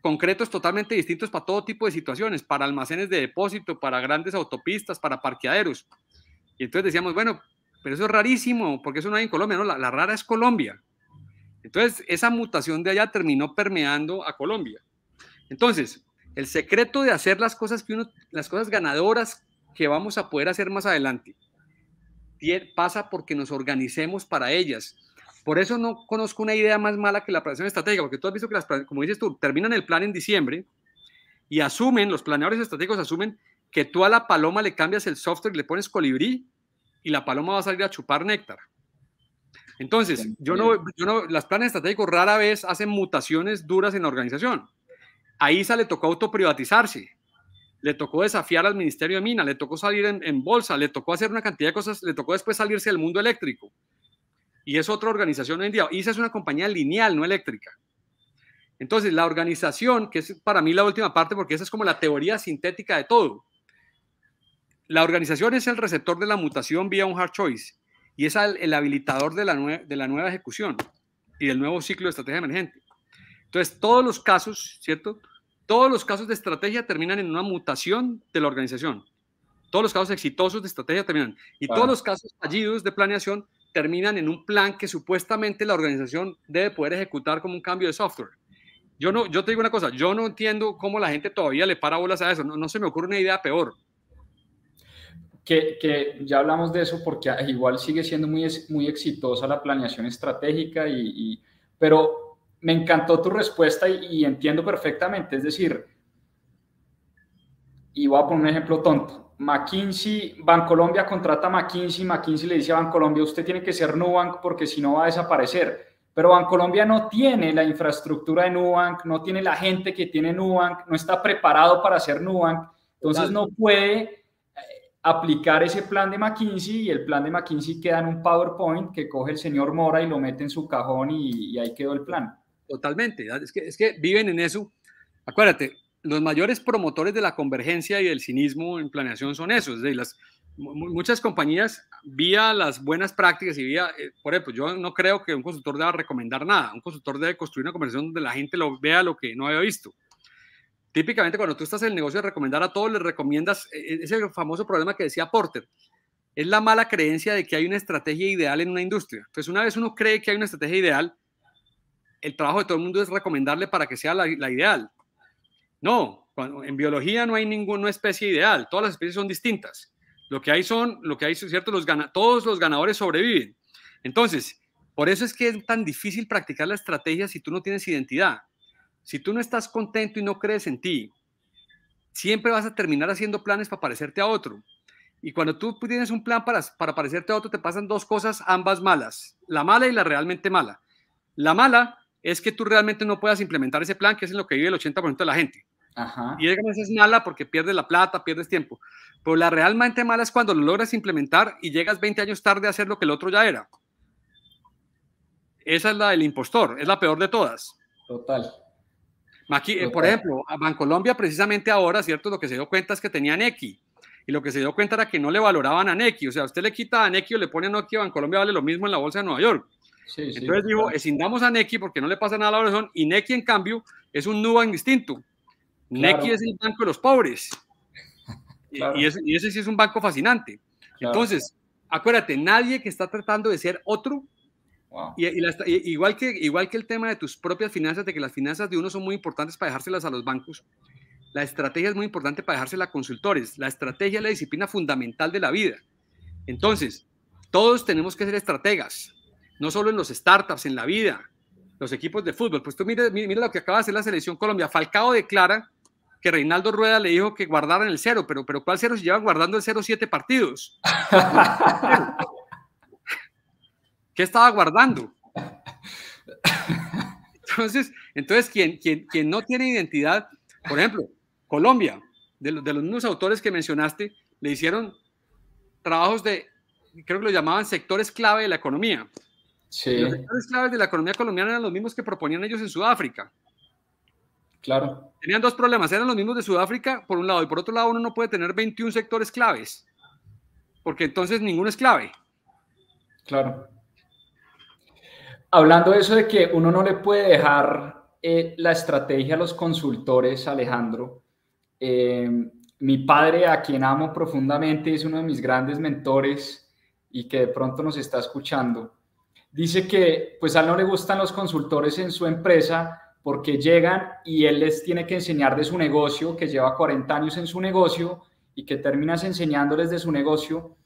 concretos totalmente distintos para todo tipo de situaciones, para almacenes de depósito, para grandes autopistas, para parqueaderos. Y entonces decíamos, bueno, pero eso es rarísimo, porque eso no hay en Colombia, ¿no? La, la rara es Colombia. Entonces, esa mutación de allá terminó permeando a Colombia. Entonces, el secreto de hacer las cosas que las cosas ganadoras que vamos a poder hacer más adelante, pasa porque nos organicemos para ellas. Por eso no conozco una idea más mala que la planeación estratégica, porque tú has visto que las, como dices tú, terminan el plan en diciembre y asumen, los planeadores estratégicos asumen que tú a la paloma le cambias el software y le pones colibrí y la paloma va a salir a chupar néctar. Entonces, yo no, las planes estratégicos rara vez hacen mutaciones duras en la organización. A ISA le tocó autoprivatizarse, le tocó desafiar al Ministerio de Mina, le tocó salir en, en, bolsa, le tocó hacer una cantidad de cosas, le tocó después salirse del mundo eléctrico. Y es otra organización hoy en día. ISA es una compañía lineal, no eléctrica. Entonces, la organización, que es para mí la última parte, porque esa es como la teoría sintética de todo. La organización es el receptor de la mutación vía un hard choice y es el habilitador de la, de la nueva ejecución y del nuevo ciclo de estrategia emergente. Entonces, todos los casos, ¿cierto? Todos los casos de estrategia terminan en una mutación de la organización. Todos los casos exitosos de estrategia terminan. Y todos los casos fallidos de planeación terminan en un plan que supuestamente la organización debe poder ejecutar como un cambio de software. Yo, no, yo te digo una cosa, yo no entiendo cómo la gente todavía le para bolas a eso. no se me ocurre una idea peor que, ya hablamos de eso porque igual sigue siendo muy, muy exitosa la planeación estratégica, y, pero me encantó tu respuesta y, entiendo perfectamente. Es decir, y voy a poner un ejemplo tonto. McKinsey, Bancolombia contrata a McKinsey, McKinsey le dice a Bancolombia, usted tiene que ser Nubank porque si no va a desaparecer. Pero Bancolombia no tiene la infraestructura de Nubank, no tiene la gente que tiene Nubank, no está preparado para ser Nubank, entonces no puede aplicar ese plan de McKinsey y el plan de McKinsey queda en un PowerPoint que coge el señor Mora y lo mete en su cajón y, ahí quedó el plan. Totalmente, es que, viven en eso. Acuérdate, los mayores promotores de la convergencia y del cinismo en planeación son esos. Es las, muchas compañías, vía las buenas prácticas y vía, eh, por ejemplo, yo no creo que un consultor deba recomendar nada. Un consultor debe construir una conversación donde la gente lo vea lo que no había visto. Típicamente cuando tú estás en el negocio de recomendar a todos, les recomiendas, eh, eh, es el famoso problema que decía Porter, es la mala creencia de que hay una estrategia ideal en una industria. Entonces, una vez uno cree que hay una estrategia ideal, el trabajo de todo el mundo es recomendarle para que sea la, ideal. No, en biología no hay ninguna especie ideal, todas las especies son distintas. Lo que hay son, lo que hay, ¿cierto? Los gana, todos los ganadores sobreviven. Entonces, por eso es que es tan difícil practicar la estrategia si tú no tienes identidad. Si tú no estás contento y no crees en ti, siempre vas a terminar haciendo planes para parecerte a otro. Y cuando tú tienes un plan para, para parecerte a otro, te pasan dos cosas, ambas malas, la mala y la realmente mala. La mala es que tú realmente no puedas implementar ese plan, que es en lo que vive el 80% de la gente. Ajá. Y es mala porque pierdes la plata, pierdes tiempo. Pero la realmente mala es cuando lo logras implementar y llegas 20 años tarde a hacer lo que el otro ya era. Esa es la del impostor, es la peor de todas. Total. Aquí, eh, por ejemplo, Bancolombia precisamente ahora, ¿cierto? Lo que se dio cuenta es que tenía Neki. Y lo que se dio cuenta era que no le valoraban a Neki. O sea, usted le quita a Neki o le pone a Nokia, Bancolombia vale lo mismo en la bolsa de Nueva York. Entonces digo, escindamos a Neki porque no le pasa nada a la son, Y Neki, en cambio, es un nuban distinto. Neki es el banco de los pobres. Y, ese, y, ese, sí es un banco fascinante. Entonces, acuérdate, nadie que está tratando de ser otro y, igual, que, igual que el tema de tus propias finanzas, de que las finanzas de uno son muy importantes para dejárselas a los bancos, la estrategia es muy importante para dejársela a consultores. La estrategia es la disciplina fundamental de la vida. Entonces, todos tenemos que ser estrategas, no solo en los startups, en la vida, los equipos de fútbol. Pues tú mira, mira lo que acaba de hacer la selección Colombia. Falcao declara que Reinaldo Rueda le dijo que guardaran el cero, pero, pero ¿cuál cero si lleva guardando el cero siete partidos? ¿Qué estaba guardando? Entonces, entonces quien, no tiene identidad, por ejemplo, Colombia, de, los, de los mismos autores que mencionaste, le hicieron trabajos de, creo que lo llamaban sectores clave de la economía. Sí. Los sectores claves de la economía colombiana eran los mismos que proponían ellos en Sudáfrica. Claro. Tenían dos problemas, eran los mismos de Sudáfrica, por un lado, y por otro lado, uno no puede tener 21 sectores claves, porque entonces ninguno es clave. Claro. Hablando de eso de que uno no le puede dejar eh, la estrategia a los consultores, Alejandro, eh, mi padre, a quien amo profundamente, es uno de mis grandes mentores y que de pronto nos está escuchando, dice que pues a él no le gustan los consultores en su empresa porque llegan y él les tiene que enseñar de su negocio, que lleva 40 años en su negocio y que terminas enseñándoles de su negocio,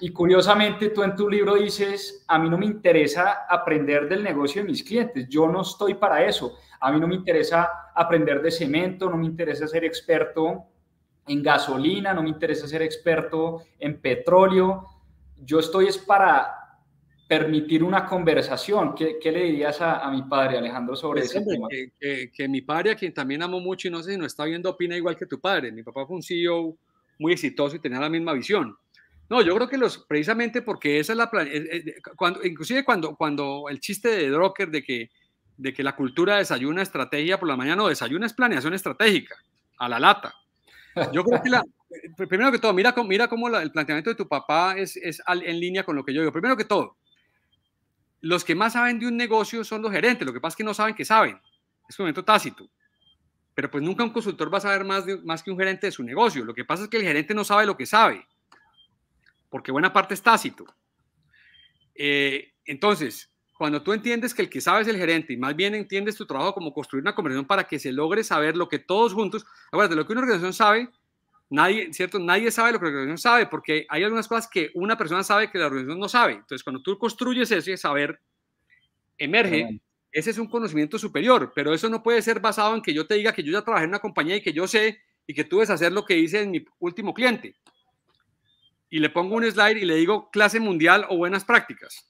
y curiosamente tú en tu libro dices, a mí no me interesa aprender del negocio de mis clientes, yo no estoy para eso, a mí no me interesa aprender de cemento, no me interesa ser experto en gasolina, no me interesa ser experto en petróleo, yo estoy es para permitir una conversación. ¿Qué, qué le dirías a, mi padre, Alejandro, sobre eso? Pues, que, que, mi padre, a quien también amo mucho y no sé si no está viendo, opina igual que tu padre. Mi papá fue un CEO muy exitoso y tenía la misma visión. No, yo creo que los, precisamente porque esa es la plan, eh, eh, cuando, inclusive cuando, cuando el chiste de Drucker de que, de que la cultura desayuna estrategia por la mañana, no, desayuna es planeación estratégica, a la lata. Yo creo que la, eh, primero que todo, mira, mira cómo el planteamiento de tu papá es, es en línea con lo que yo digo. Primero que todo, los que más saben de un negocio son los gerentes, lo que pasa es que no saben que saben, es un momento tácito. Pero pues nunca un consultor va a saber más, más que un gerente de su negocio. Lo que pasa es que el gerente no sabe lo que sabe porque buena parte es tácito. Eh, entonces, cuando tú entiendes que el que sabe es el gerente y más bien entiendes tu trabajo como construir una conversión para que se logre saber lo que todos juntos, ahora de lo que una organización sabe, nadie, ¿cierto? Nadie sabe lo que la organización sabe porque hay algunas cosas que una persona sabe que la organización no sabe. Entonces, cuando tú construyes ese saber, emerge. Ese es un conocimiento superior, pero eso no puede ser basado en que yo te diga que yo ya trabajé en una compañía y que yo sé y que tú ves hacer lo que hice en mi último cliente y le pongo un slide y le digo clase mundial o buenas prácticas.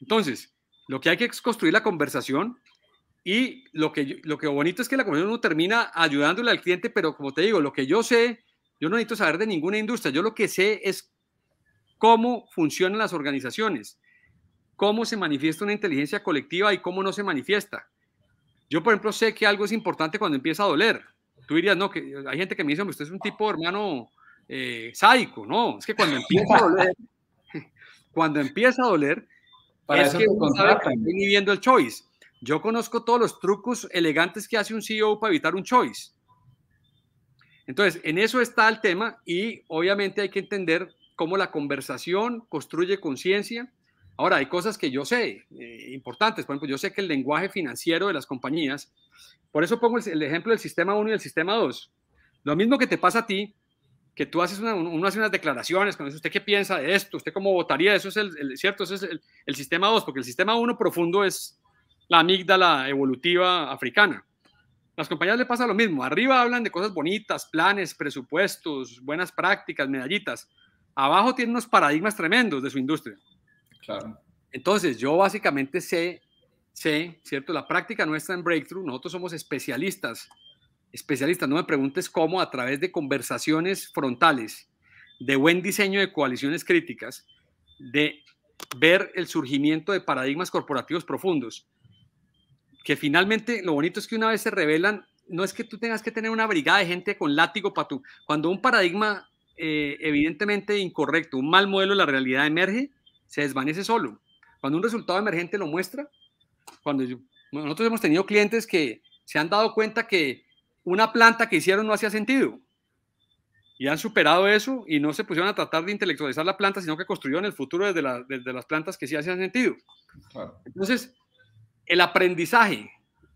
Entonces, lo que hay que es construir la conversación y lo que, lo que bonito es que la conversación no termina ayudándole al cliente, pero como te digo, lo que yo sé, yo no necesito saber de ninguna industria, yo lo que sé es cómo funcionan las organizaciones, cómo se manifiesta una inteligencia colectiva y cómo no se manifiesta. Yo, por ejemplo, sé que algo es importante cuando empieza a doler. Tú dirías, no, que hay gente que me dice, usted es un tipo, hermano, eh, sádico, no, es que cuando empieza a doler, cuando empieza a doler, Para es que viendo el choice. Yo conozco todos los trucos elegantes que hace un CEO para evitar un choice. Entonces, en eso está el tema y obviamente hay que entender cómo la conversación construye conciencia. Ahora, hay cosas que yo sé, eh, importantes. Por ejemplo, yo sé que el lenguaje financiero de las compañías, por eso pongo el, ejemplo del sistema 1 y el sistema 2. Lo mismo que te pasa a ti, que tú haces hace unas declaraciones con eso usted qué piensa de esto, usted cómo votaría, eso es el, cierto, es el, sistema 2, porque el sistema 1 profundo es la amígdala evolutiva africana. Las compañías le pasa lo mismo, arriba hablan de cosas bonitas, planes, presupuestos, buenas prácticas, medallitas. Abajo tienen unos paradigmas tremendos de su industria. Claro. Entonces, yo básicamente sé, sé, ¿cierto? La práctica nuestra en Breakthrough, nosotros somos especialistas especialistas, no me preguntes cómo, a través de conversaciones frontales, de buen diseño de coaliciones críticas, de ver el surgimiento de paradigmas corporativos profundos, que finalmente lo bonito es que una vez se revelan, no es que tú tengas que tener una brigada de gente con látigo para tú, cuando un paradigma eh, evidentemente incorrecto, un mal modelo de la realidad emerge, se desvanece solo. Cuando un resultado emergente lo muestra, cuando nosotros hemos tenido clientes que se han dado cuenta que una planta que hicieron no hacía sentido. Y han superado eso y no se pusieron a tratar de intelectualizar la planta, sino que construyeron el futuro desde, las plantas que sí hacían sentido. Entonces, el aprendizaje,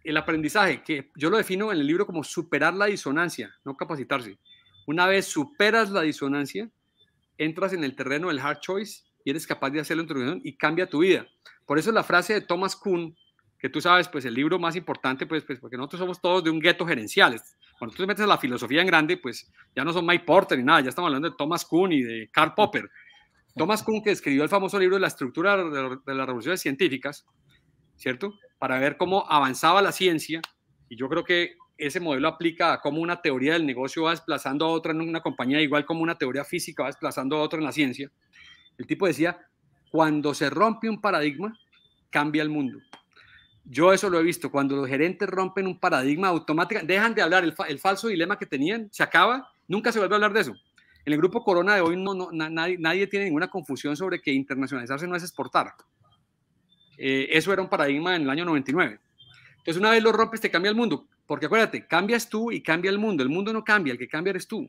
el aprendizaje, que yo lo defino en el libro como superar la disonancia, no capacitarse. Una vez superas la disonancia, entras en el terreno del hard choice y eres capaz de hacer la introducción y cambia tu vida. Por eso la frase de Thomas Kuhn, que tú sabes, pues el libro más importante, pues, pues porque nosotros somos todos de un gueto gerencial. Cuando tú te metes a la filosofía en grande, pues ya no son Mike Porter ni nada, ya estamos hablando de Thomas Kuhn y de Karl Popper. Thomas Kuhn, que escribió el famoso libro de la estructura de las revoluciones científicas, ¿cierto? Para ver cómo avanzaba la ciencia, y yo creo que ese modelo aplica a cómo una teoría del negocio va desplazando a otra en una compañía, igual como una teoría física va desplazando a otra en la ciencia. El tipo decía, cuando se rompe un paradigma, cambia el mundo. Yo eso lo he visto, cuando los gerentes rompen un paradigma automático, dejan de hablar, el, falso dilema que tenían se acaba, nunca se vuelve a hablar de eso. En el grupo Corona de hoy no, nadie, tiene ninguna confusión sobre que internacionalizarse no es exportar. Eh, eso era un paradigma en el año 99. Entonces una vez lo rompes te cambia el mundo, porque acuérdate, cambias tú y cambia el mundo, el mundo no cambia, el que cambia eres tú.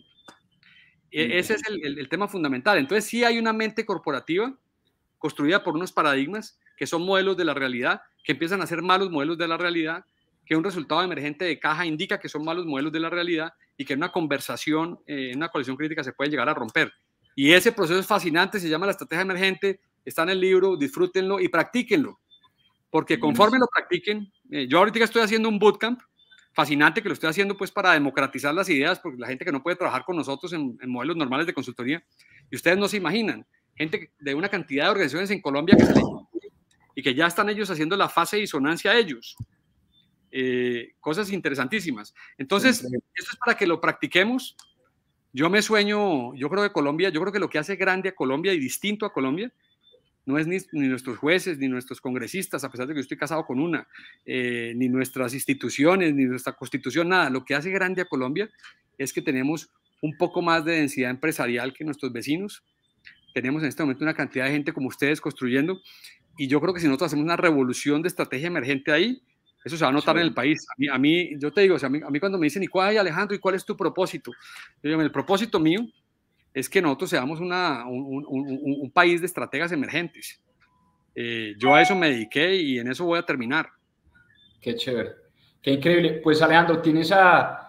E, ese es el, tema fundamental. Entonces sí hay una mente corporativa construida por unos paradigmas que son modelos de la realidad, que empiezan a ser malos modelos de la realidad, que un resultado emergente de caja indica que son malos modelos de la realidad y que en una conversación, eh, en una coalición crítica se puede llegar a romper. Y ese proceso es fascinante, se llama la estrategia emergente, está en el libro, disfrútenlo y practíquenlo, porque mm. conforme lo practiquen, eh, yo ahorita estoy haciendo un bootcamp, fascinante que lo estoy haciendo pues para democratizar las ideas, porque la gente que no puede trabajar con nosotros en, en modelos normales de consultoría, y ustedes no se imaginan, gente de una cantidad de organizaciones en Colombia y que ya están ellos haciendo la fase de disonancia a ellos. Eh, cosas interesantísimas. Entonces, esto es para que lo practiquemos. Yo me sueño, yo creo que Colombia, yo creo que lo que hace grande a Colombia y distinto a Colombia no es ni, nuestros jueces, ni nuestros congresistas, a pesar de que yo estoy casado con una, eh, ni nuestras instituciones, ni nuestra constitución, nada. Lo que hace grande a Colombia es que tenemos un poco más de densidad empresarial que nuestros vecinos, tenemos en este momento una cantidad de gente como ustedes construyendo y yo creo que si nosotros hacemos una revolución de estrategia emergente ahí, eso se va a notar en el país. A mí, yo te digo, a, mí, cuando me dicen, ¿y cuál, Alejandro, y cuál es tu propósito? Yo digo, el propósito mío es que nosotros seamos una, un, país de estrategas emergentes. Eh, yo a eso me dediqué y en eso voy a terminar. Qué chévere, qué increíble. Pues Alejandro, tienes a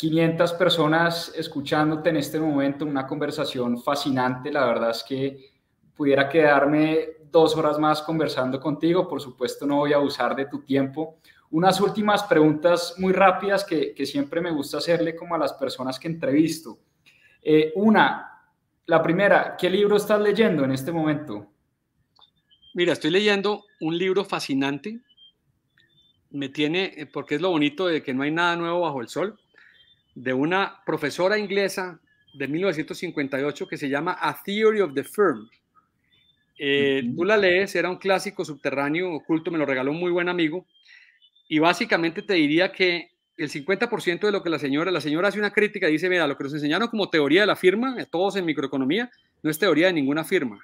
500 personas escuchándote en este momento, una conversación fascinante, la verdad es que pudiera quedarme dos horas más conversando contigo, por supuesto no voy a abusar de tu tiempo. Unas últimas preguntas muy rápidas que, siempre me gusta hacerle como a las personas que entrevisto. Eh, una, la primera, ¿qué libro estás leyendo en este momento? Mira, estoy leyendo un libro fascinante. Me tiene, eh, porque es lo bonito de que no hay nada nuevo bajo el sol de una profesora inglesa de 1958 que se llama A Theory of the Firm. Eh, tú la lees, era un clásico subterráneo oculto, me lo regaló un muy buen amigo, y básicamente te diría que el 50% de lo que la señora, la señora hace una crítica, dice, mira, lo que nos enseñaron como teoría de la firma, todos en microeconomía, no es teoría de ninguna firma,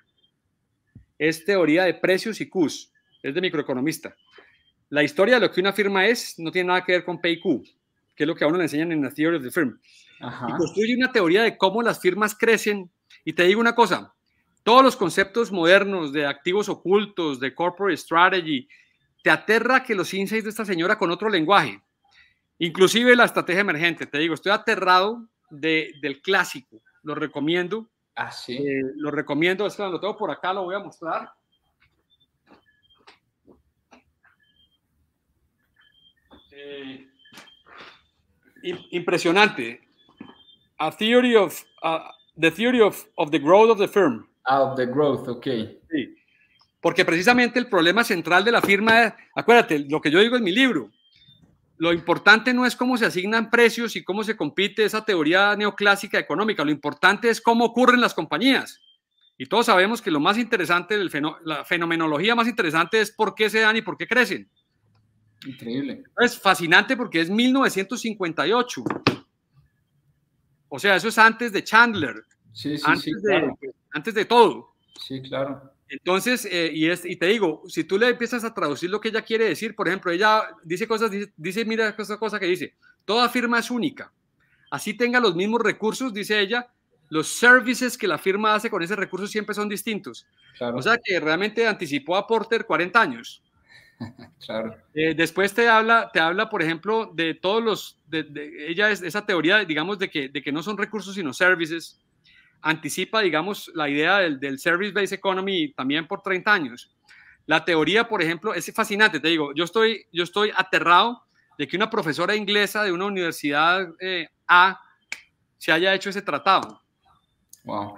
es teoría de precios y Qs, es de microeconomista. La historia de lo que una firma es no tiene nada que ver con P y Q, que es lo que a uno le enseñan en la Theory of the Firm. Y construye una teoría de cómo las firmas crecen. Y te digo una cosa, todos los conceptos modernos de activos ocultos, de corporate strategy, te aterra que los insights de esta señora con otro lenguaje, inclusive la estrategia emergente, te digo, estoy aterrado de, del clásico, lo recomiendo. Así ah, eh, lo recomiendo, lo tengo por acá, lo voy a mostrar. Eh, impresionante. A Theory of The Theory of, the Growth of the Firm. Ah, of the Growth, ok. Sí. Porque precisamente el problema central de la firma, acuérdate, lo que yo digo en mi libro, lo importante no es cómo se asignan precios y cómo se compite esa teoría neoclásica económica, lo importante es cómo ocurren las compañías. Y todos sabemos que lo más interesante, la fenomenología más interesante es por qué se dan y por qué crecen. Increíble. Es fascinante porque es 1958. O sea, eso es antes de Chandler. Sí, sí, antes, de, antes de todo. Sí, claro. Entonces, eh, y, es, y te digo, si tú le empiezas a traducir lo que ella quiere decir, por ejemplo, ella dice cosas, dice, mira esta cosa que dice, toda firma es única. Así tenga los mismos recursos, dice ella, los services que la firma hace con ese recurso siempre son distintos. O sea que realmente anticipó a Porter 40 años. claro. Eh, después te habla, te habla, por ejemplo, de todos los, de, ella es esa teoría, digamos, de que, de que no son recursos sino services, anticipa, digamos, la idea del, service-based economy también por 30 años. La teoría, por ejemplo, es fascinante, te digo, yo estoy, yo estoy aterrado de que una profesora inglesa de una universidad eh, A se haya hecho ese tratado. Wow.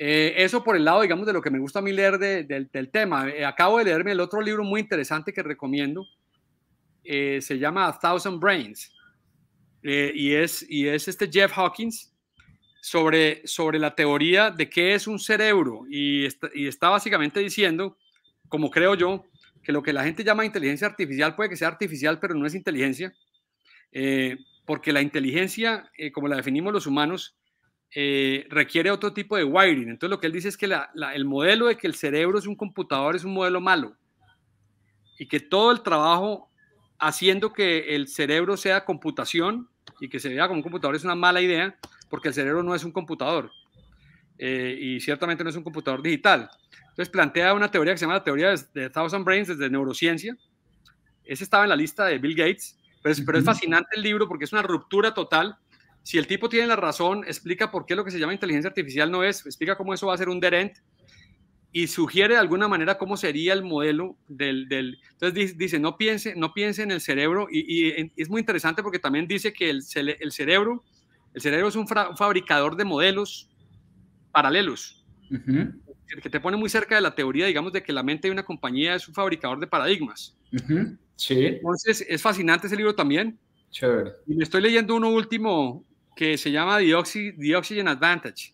Eh, eso por el lado, digamos, de lo que me gusta a mí leer del tema. Eh, acabo de leerme el otro libro muy interesante que recomiendo. Eh, se llama A Thousand Brains. y, es, y es este Jeff Hawkins sobre, sobre la teoría de qué es un cerebro. Y está, y está básicamente diciendo, como creo yo, que lo que la gente llama inteligencia artificial puede que sea artificial, pero no es inteligencia. porque la inteligencia, como la definimos los humanos, eh, requiere otro tipo de wiring. Entonces lo que él dice es que el modelo de que el cerebro es un computador es un modelo malo y que todo el trabajo haciendo que el cerebro sea computación y que se vea como un computador es una mala idea porque el cerebro no es un computador eh, y ciertamente no es un computador digital. Entonces plantea una teoría que se llama la teoría de Thousand Brains desde neurociencia. Ese estaba en la lista de Bill Gates, pero es fascinante el libro porque es una ruptura total si el tipo tiene la razón, explica por qué lo que se llama inteligencia artificial no es, explica cómo eso va a ser un derent y sugiere de alguna manera cómo sería el modelo del... entonces dice, no, piense, no piense en el cerebro y, es muy interesante porque también dice que el, cerebro, el cerebro es un, fabricador de modelos paralelos. Que te pone muy cerca de la teoría, digamos, de que la mente de una compañía es un fabricador de paradigmas. Entonces, es fascinante ese libro también. Y me estoy leyendo uno último que se llama The, Advantage,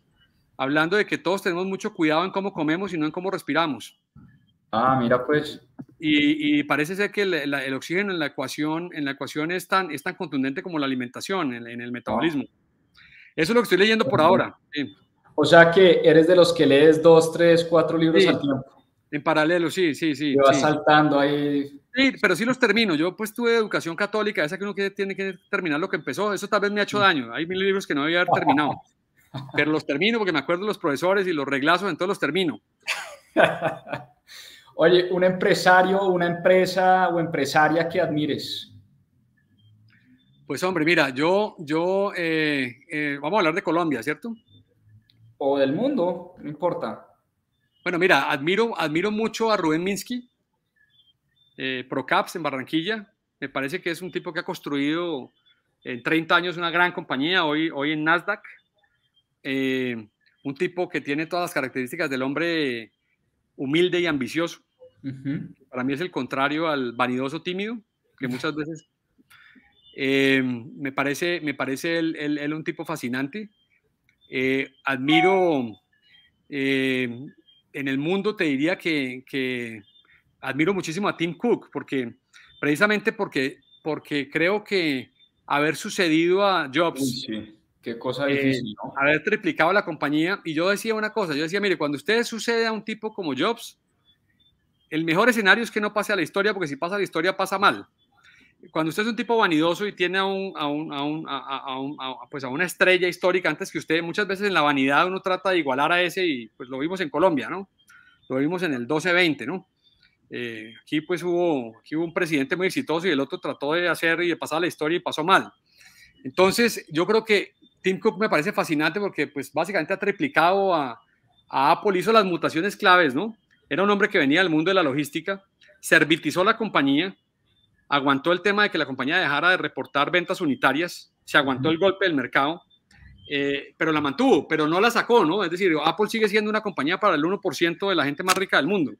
hablando de que todos tenemos mucho cuidado en cómo comemos y no en cómo respiramos. Ah, mira pues. Y, parece ser que el, oxígeno en la ecuación, en la ecuación es, tan, es tan contundente como la alimentación, en, el metabolismo. Ah. Eso es lo que estoy leyendo por ahora. O sea que eres de los que lees dos, tres, cuatro libros al tiempo. En paralelo, sí, sí, sí. Yo saltando ahí. Sí, pero sí los termino. Yo pues tuve educación católica, esa que uno tiene que terminar lo que empezó. Eso tal vez me ha hecho mm. daño. Hay mil libros que no haber terminado. Pero los termino porque me acuerdo de los profesores y los reglazos, entonces los termino. Oye, un empresario, una empresa o empresaria que admires. Pues hombre, mira, yo, yo, eh, eh, vamos a hablar de Colombia, ¿cierto? O del mundo, no importa. Bueno, mira, admiro, admiro mucho a Rubén Minsky, eh, Procaps en Barranquilla. Me parece que es un tipo que ha construido en 30 años una gran compañía, hoy, hoy en Nasdaq. Eh, un tipo que tiene todas las características del hombre humilde y ambicioso. Para mí es el contrario al vanidoso tímido, que muchas veces eh, me parece, me parece él, un tipo fascinante. admiro en el mundo te diría que, admiro muchísimo a Tim Cook, porque precisamente porque, porque creo que haber sucedido a Jobs, Qué cosa eh, difícil, haber triplicado la compañía, y yo decía una cosa, yo decía, mire, cuando usted sucede a un tipo como Jobs, el mejor escenario es que no pase a la historia, porque si pasa a la historia pasa mal cuando usted es un tipo vanidoso y tiene a, pues a una estrella histórica antes que usted, muchas veces en la vanidad uno trata de igualar a ese y pues lo vimos en Colombia, ¿no? Lo vimos en el 1220 ¿no? Eh, aquí pues hubo, aquí hubo un presidente muy exitoso y el otro trató de hacer y de pasar la historia y pasó mal. Entonces yo creo que Tim Cook me parece fascinante porque pues básicamente ha triplicado a, a Apple, hizo las mutaciones claves, ¿no? Era un hombre que venía del mundo de la logística, servitizó la compañía, aguantó el tema de que la compañía dejara de reportar ventas unitarias, se aguantó el golpe del mercado, eh, pero la mantuvo, pero no la sacó, ¿no? Es decir, Apple sigue siendo una compañía para el 1% de la gente más rica del mundo.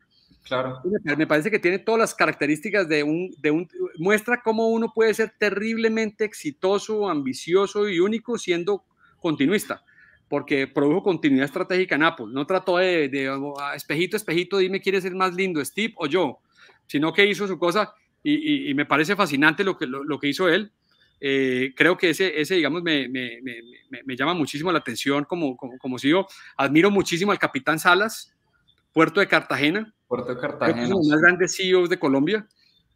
Claro. Me parece que tiene todas las características de un, de un... Muestra cómo uno puede ser terriblemente exitoso, ambicioso y único siendo continuista, porque produjo continuidad estratégica en Apple. No trató de, oh, espejito, espejito, dime quién ser más lindo, Steve o yo, sino que hizo su cosa y, me parece fascinante lo que, lo, que hizo él. Eh, creo que ese, ese digamos, me, me, me, llama muchísimo la atención como, como, como si admiro muchísimo al capitán Salas, Puerto de Cartagena. Puerto de Cartagena. Uno de los grandes CEOs de Colombia.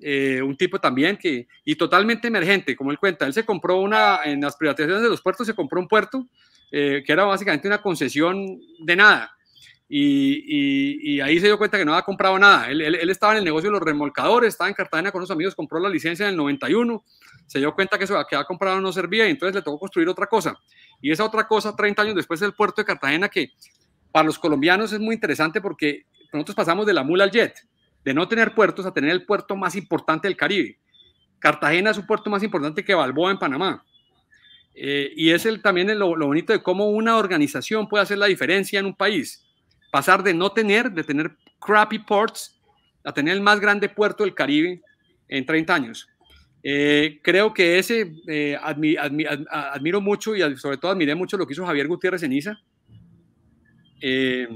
Eh, un tipo también que, y totalmente emergente, como él cuenta, él se compró una, en las privatizaciones de los puertos se compró un puerto, eh, que era básicamente una concesión de nada, y, ahí se dio cuenta que no había comprado nada. Él, estaba en el negocio de los remolcadores, estaba en Cartagena con unos amigos, compró la licencia en el 91, se dio cuenta que eso que había comprado no servía y entonces le tocó construir otra cosa. Y esa otra cosa, 30 años después, el puerto de Cartagena, que para los colombianos es muy interesante porque nosotros pasamos de la mula al jet, de no tener puertos a tener el puerto más importante del Caribe. Cartagena es un puerto más importante que Balboa en Panamá. Eh, y es el, también lo bonito de cómo una organización puede hacer la diferencia en un país pasar de no tener, de tener crappy ports, a tener el más grande puerto del Caribe en 30 años. Eh, creo que ese eh, admiro mucho y sobre todo admiré mucho lo que hizo Javier Gutiérrez en ISA. Eh,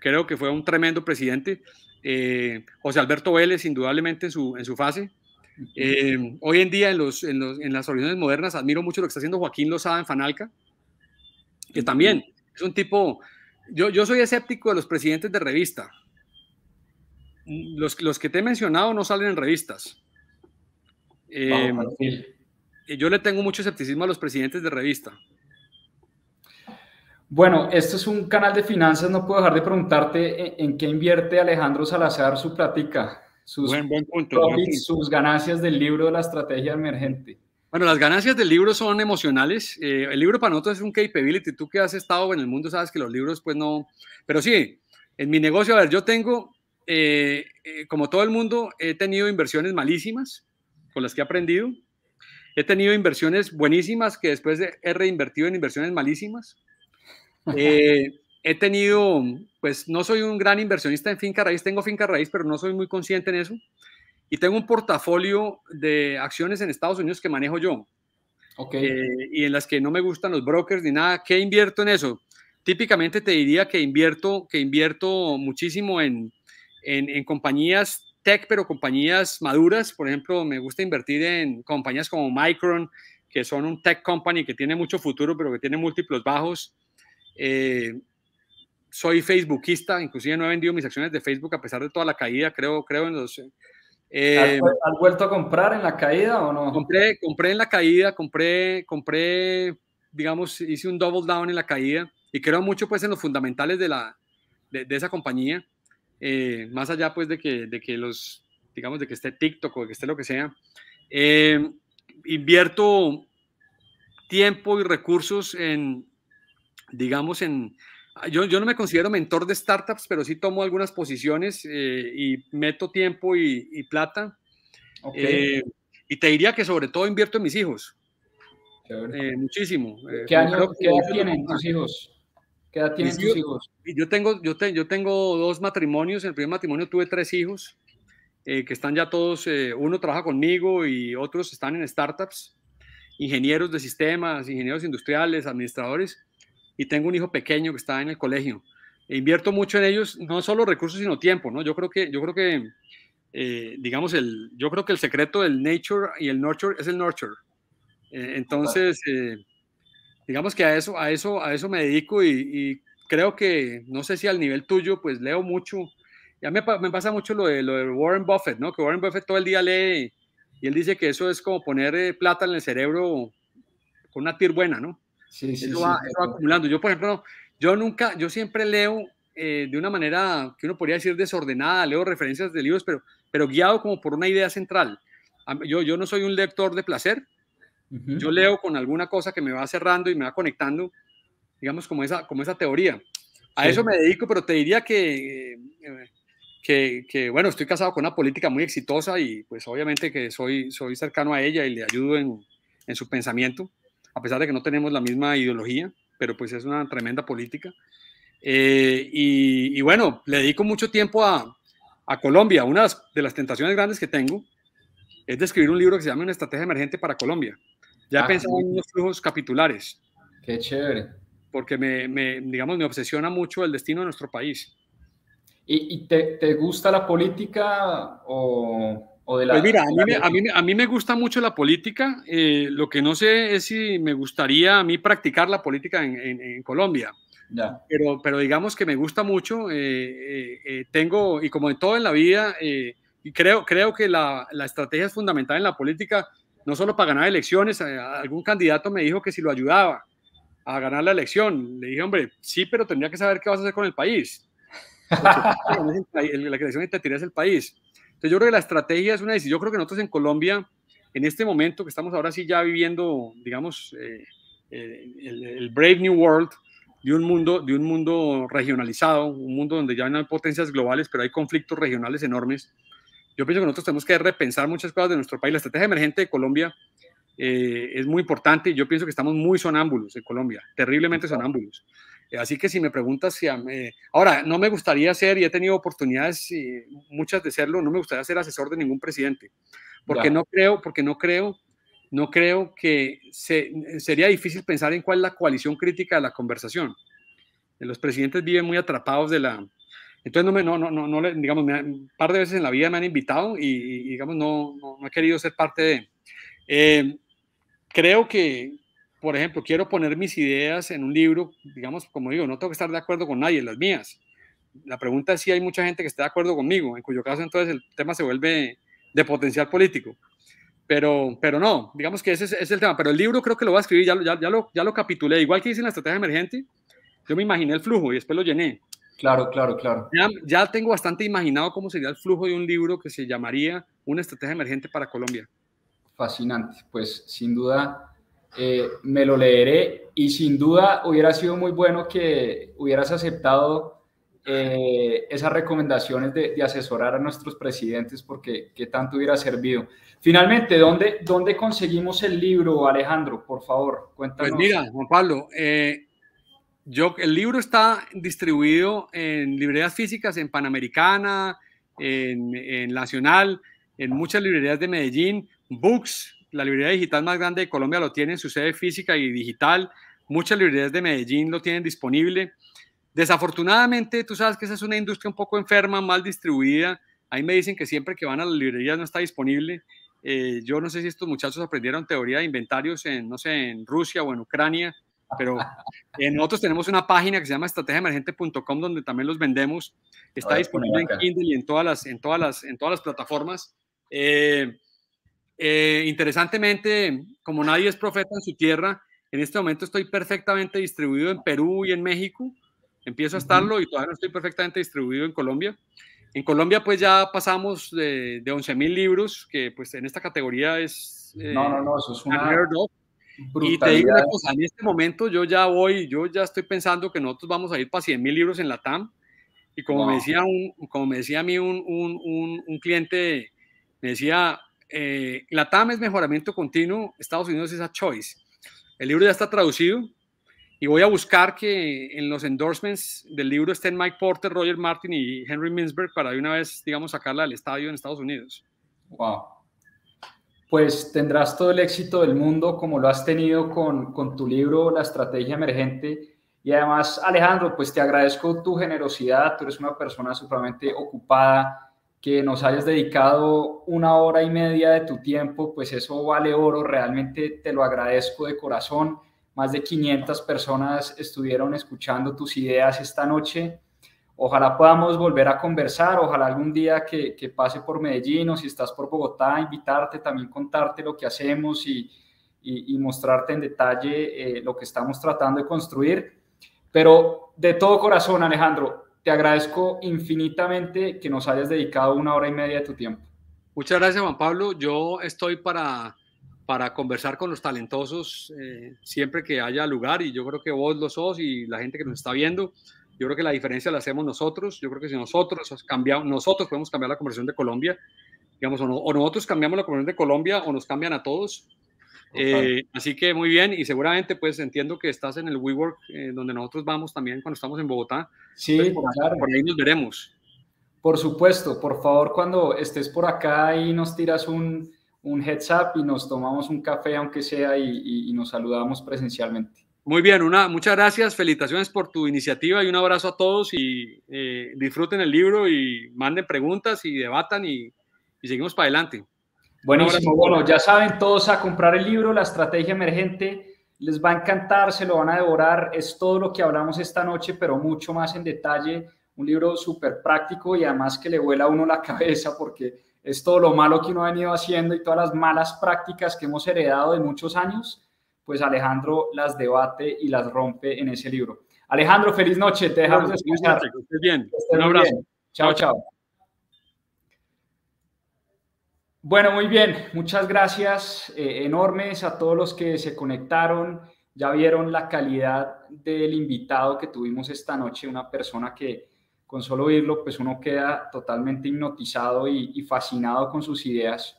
creo que fue un tremendo presidente. José Alberto Vélez, indudablemente, en su, en su fase. hoy en día, en, los, en, los, en las organizaciones modernas, admiro mucho lo que está haciendo Joaquín Lozada en Fanalca, que también es un tipo yo, soy escéptico de los presidentes de revista. Los, los que te he mencionado no salen en revistas. Em, eh, yo le tengo mucho escepticismo a los presidentes de revista. Bueno, esto es un canal de finanzas, no puedo dejar de preguntarte en, qué invierte Alejandro Salazar su plática, sus, sus ganancias del libro de la estrategia emergente. Bueno, las ganancias del libro son emocionales. Eh, el libro para nosotros es un capability. Tú que has estado en el mundo sabes que los libros, pues no. Pero sí, en mi negocio, a ver, yo tengo, eh, eh, como todo el mundo, he tenido inversiones malísimas con las que he aprendido. He tenido inversiones buenísimas que después he reinvertido en inversiones malísimas. he tenido, pues no soy un gran inversionista en finca raíz, tengo finca raíz, pero no soy muy consciente en eso y tengo un portafolio de acciones en Estados Unidos que manejo yo. Okay. Eh, y en las que no me gustan los brokers ni nada. ¿Qué invierto en eso? Típicamente te diría que invierto, que invierto muchísimo en, en, en compañías tech, pero compañías maduras. Por ejemplo, me gusta invertir en compañías como Micron, que son un tech company que tiene mucho futuro, pero que tiene múltiplos bajos. Eh, soy facebookista, inclusive no he vendido mis acciones de Facebook a pesar de toda la caída, creo, creo en los eh, ¿Has, vuelto a comprar en la caída o no? Compré, compré en la caída, compré, compré, digamos, hice un double down en la caída y creo mucho pues en los fundamentales de, la, de, esa compañía, eh, más allá pues de que, de que los, digamos, de que esté TikTok o de que esté lo que sea. Eh, invierto tiempo y recursos en, digamos, en, Ah, yo, yo no me considero mentor de startups, pero sí tomo algunas posiciones eh, y meto tiempo y, plata. Eh, y te diría que sobre todo invierto en mis hijos. Eh, muchísimo. ¿Qué, edad tienen tus hijos? ¿Qué edad tienen tus hijos? Yo tengo, yo, yo tengo dos matrimonios. En el primer matrimonio tuve tres hijos que están ya todos, uno trabaja conmigo y otros están en startups ingenieros de sistemas, ingenieros industriales, administradores y tengo un hijo pequeño que está en el colegio. E invierto mucho en ellos, no solo recursos, sino tiempo, ¿no? Yo creo que, yo creo que eh, digamos, el, yo creo que el secreto del nature y el nurture es el nurture. Eh, entonces, eh, digamos que a eso, a eso, a eso me dedico y, y, creo que, no sé si al nivel tuyo, pues leo mucho. Ya me, me, pasa mucho lo de, lo de Warren Buffett, ¿no? Que Warren Buffett todo el día lee y él dice que eso es como poner plata en el cerebro con una tir buena, ¿no? Sí, sí, va, acumulando. Yo, por ejemplo, yo nunca, yo siempre leo eh, de una manera que uno podría decir desordenada, leo referencias de libros, pero, pero guiado como por una idea central. Yo, yo no soy un lector de placer, yo leo con alguna cosa que me va cerrando y me va conectando, digamos, como esa, como esa teoría. A eso me dedico, pero te diría que, que, que, bueno, estoy casado con una política muy exitosa y pues obviamente que soy, soy cercano a ella y le ayudo en, en su pensamiento a pesar de que no tenemos la misma ideología, pero pues es una tremenda política. Eh, y, bueno, le dedico mucho tiempo a, Colombia. Una de las tentaciones grandes que tengo es de escribir un libro que se llama Una estrategia emergente para Colombia. Ya ah, pensé en unos flujos capitulares. Qué chévere. Porque me, digamos, me obsesiona mucho el destino de nuestro país. ¿Y, te, te, gusta la política o pues mira, a mí, a, mí, me gusta mucho la política. Eh, lo que no sé es si me gustaría a mí practicar la política en, Colombia. Pero, pero digamos que me gusta mucho. Eh, eh, tengo, y como de todo en la vida, y creo, creo que la, la, estrategia es fundamental en la política, no solo para ganar elecciones. Algún candidato me dijo que si lo ayudaba a ganar la elección, le dije, hombre, sí, pero tendría que saber qué vas a hacer con el país. Porque, la elección te tiras el país. Entonces yo creo que la estrategia es una decisión, yo creo que nosotros en Colombia, en este momento que estamos ahora sí ya viviendo, digamos, eh, eh, el, Brave New World de un, mundo, de un mundo regionalizado, un mundo donde ya no hay potencias globales, pero hay conflictos regionales enormes. Yo pienso que nosotros tenemos que repensar muchas cosas de nuestro país. La estrategia emergente de Colombia eh, es muy importante y yo pienso que estamos muy sonámbulos en Colombia, terriblemente sonámbulos. Así que si me preguntas si ahora no me gustaría ser y he tenido oportunidades y eh, muchas de serlo, no me gustaría ser asesor de ningún presidente, porque no creo, porque no creo, no creo que se, sería difícil pensar en cuál es la coalición crítica de la conversación. Los presidentes viven muy atrapados de la entonces no me no no no, digamos un par de veces en la vida me han invitado y, digamos no, no, he querido ser parte de eh, creo que por ejemplo, quiero poner mis ideas en un libro, digamos, como digo, no tengo que estar de acuerdo con nadie, las mías. La pregunta es si hay mucha gente que esté de acuerdo conmigo, en cuyo caso entonces el tema se vuelve de potencial político. Pero, pero no, digamos que ese es, el tema. Pero el libro creo que lo va a escribir, ya, ya, lo, ya lo capitulé. Igual que hice en la estrategia emergente, yo me imaginé el flujo y después lo llené. Claro, claro, claro. Ya, ya tengo bastante imaginado cómo sería el flujo de un libro que se llamaría Una estrategia emergente para Colombia. Fascinante. Pues sin duda eh, me lo leeré y sin duda hubiera sido muy bueno que hubieras aceptado eh, esas recomendaciones de, asesorar a nuestros presidentes porque qué tanto hubiera servido. Finalmente, ¿dónde, ¿dónde conseguimos el libro, Alejandro? Por favor, cuéntanos. Pues mira, Juan Pablo, eh, yo, el libro está distribuido en librerías físicas, en Panamericana, en Nacional, en muchas librerías de Medellín, Books, la librería digital más grande de Colombia lo tiene en su sede física y digital. Muchas librerías de Medellín lo tienen disponible. Desafortunadamente, tú sabes que esa es una industria un poco enferma, mal distribuida. Ahí me dicen que siempre que van a las librerías no está disponible. Eh, yo no sé si estos muchachos aprendieron teoría de inventarios en, no sé, en Rusia o en Ucrania, pero en nosotros tenemos una página que se llama estrategiaemergente.com donde también los vendemos. Está disponible en Kindle y en todas las, en todas en todas las plataformas. Eh, eh, interesantemente, como nadie es profeta en su tierra, en este momento estoy perfectamente distribuido en Perú y en México. Empiezo a estarlo y todavía no estoy perfectamente distribuido en Colombia. En Colombia pues ya pasamos de, de 11.000 libros, que pues en esta categoría es... Eh, no, no, no, eso es una... Y te digo en este momento yo ya voy, yo ya estoy pensando que nosotros vamos a ir para mil libros en la TAM. Y como, me decía un, como me decía a mí un, un, un, un cliente, me decía, eh, la TAM es mejoramiento continuo, Estados Unidos es a choice. El libro ya está traducido y voy a buscar que en los endorsements del libro estén Mike Porter, Roger Martin y Henry Minsberg para de una vez, digamos, sacarla del estadio en Estados Unidos. Wow. Pues tendrás todo el éxito del mundo como lo has tenido con, tu libro La Estrategia Emergente. Y además, Alejandro, pues te agradezco tu generosidad, tú eres una persona supremamente ocupada que nos hayas dedicado una hora y media de tu tiempo, pues eso vale oro, realmente te lo agradezco de corazón. Más de 500 personas estuvieron escuchando tus ideas esta noche. Ojalá podamos volver a conversar, ojalá algún día que, pase por Medellín o si estás por Bogotá, invitarte, también contarte lo que hacemos y, mostrarte en detalle eh, lo que estamos tratando de construir. Pero de todo corazón, Alejandro, te agradezco infinitamente que nos hayas dedicado una hora y media de tu tiempo. Muchas gracias, Juan Pablo. Yo estoy para, para conversar con los talentosos eh, siempre que haya lugar y yo creo que vos lo sos y la gente que nos está viendo. Yo creo que la diferencia la hacemos nosotros. Yo creo que si nosotros cambiamos, nosotros podemos cambiar la conversión de Colombia, digamos, o, o nosotros cambiamos la conversación de Colombia o nos cambian a todos, eh, así que muy bien, y seguramente pues entiendo que estás en el WeWork, eh, donde nosotros vamos también cuando estamos en Bogotá. Sí, por, ahí nos veremos. Por supuesto, por favor, cuando estés por acá y nos tiras un, un heads up y nos tomamos un café, aunque sea, y, nos saludamos presencialmente. Muy bien, una, muchas gracias, felicitaciones por tu iniciativa y un abrazo a todos y eh, disfruten el libro y manden preguntas y debatan y, y seguimos para adelante. Buenísimo, bueno, ya saben todos a comprar el libro, La Estrategia Emergente, les va a encantar, se lo van a devorar, es todo lo que hablamos esta noche, pero mucho más en detalle, un libro súper práctico y además que le vuela a uno la cabeza porque es todo lo malo que uno ha venido haciendo y todas las malas prácticas que hemos heredado de muchos años, pues Alejandro las debate y las rompe en ese libro. Alejandro, feliz noche, te dejamos descansar. bien, un abrazo. chao. chao. Bueno, muy bien. Muchas gracias eh, enormes a todos los que se conectaron. Ya vieron la calidad del invitado que tuvimos esta noche, una persona que con solo oírlo, pues uno queda totalmente hipnotizado y, fascinado con sus ideas.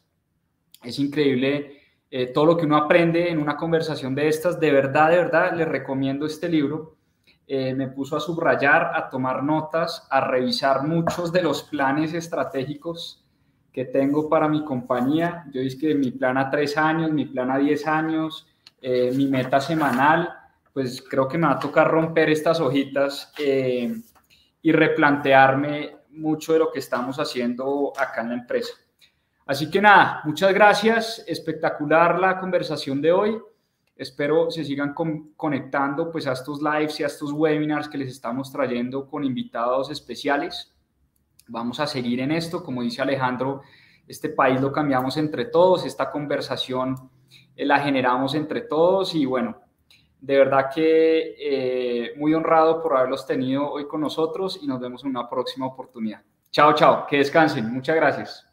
Es increíble eh, todo lo que uno aprende en una conversación de estas. De verdad, de verdad, les recomiendo este libro. Eh, me puso a subrayar, a tomar notas, a revisar muchos de los planes estratégicos que tengo para mi compañía. Yo es que mi plan a tres años, mi plan a diez años, eh, mi meta semanal, pues creo que me va a tocar romper estas hojitas eh, y replantearme mucho de lo que estamos haciendo acá en la empresa. Así que nada, muchas gracias, espectacular la conversación de hoy. Espero se sigan conectando pues a estos lives y a estos webinars que les estamos trayendo con invitados especiales vamos a seguir en esto, como dice Alejandro, este país lo cambiamos entre todos, esta conversación eh, la generamos entre todos y bueno, de verdad que eh, muy honrado por haberlos tenido hoy con nosotros y nos vemos en una próxima oportunidad. Chao, chao, que descansen, muchas gracias.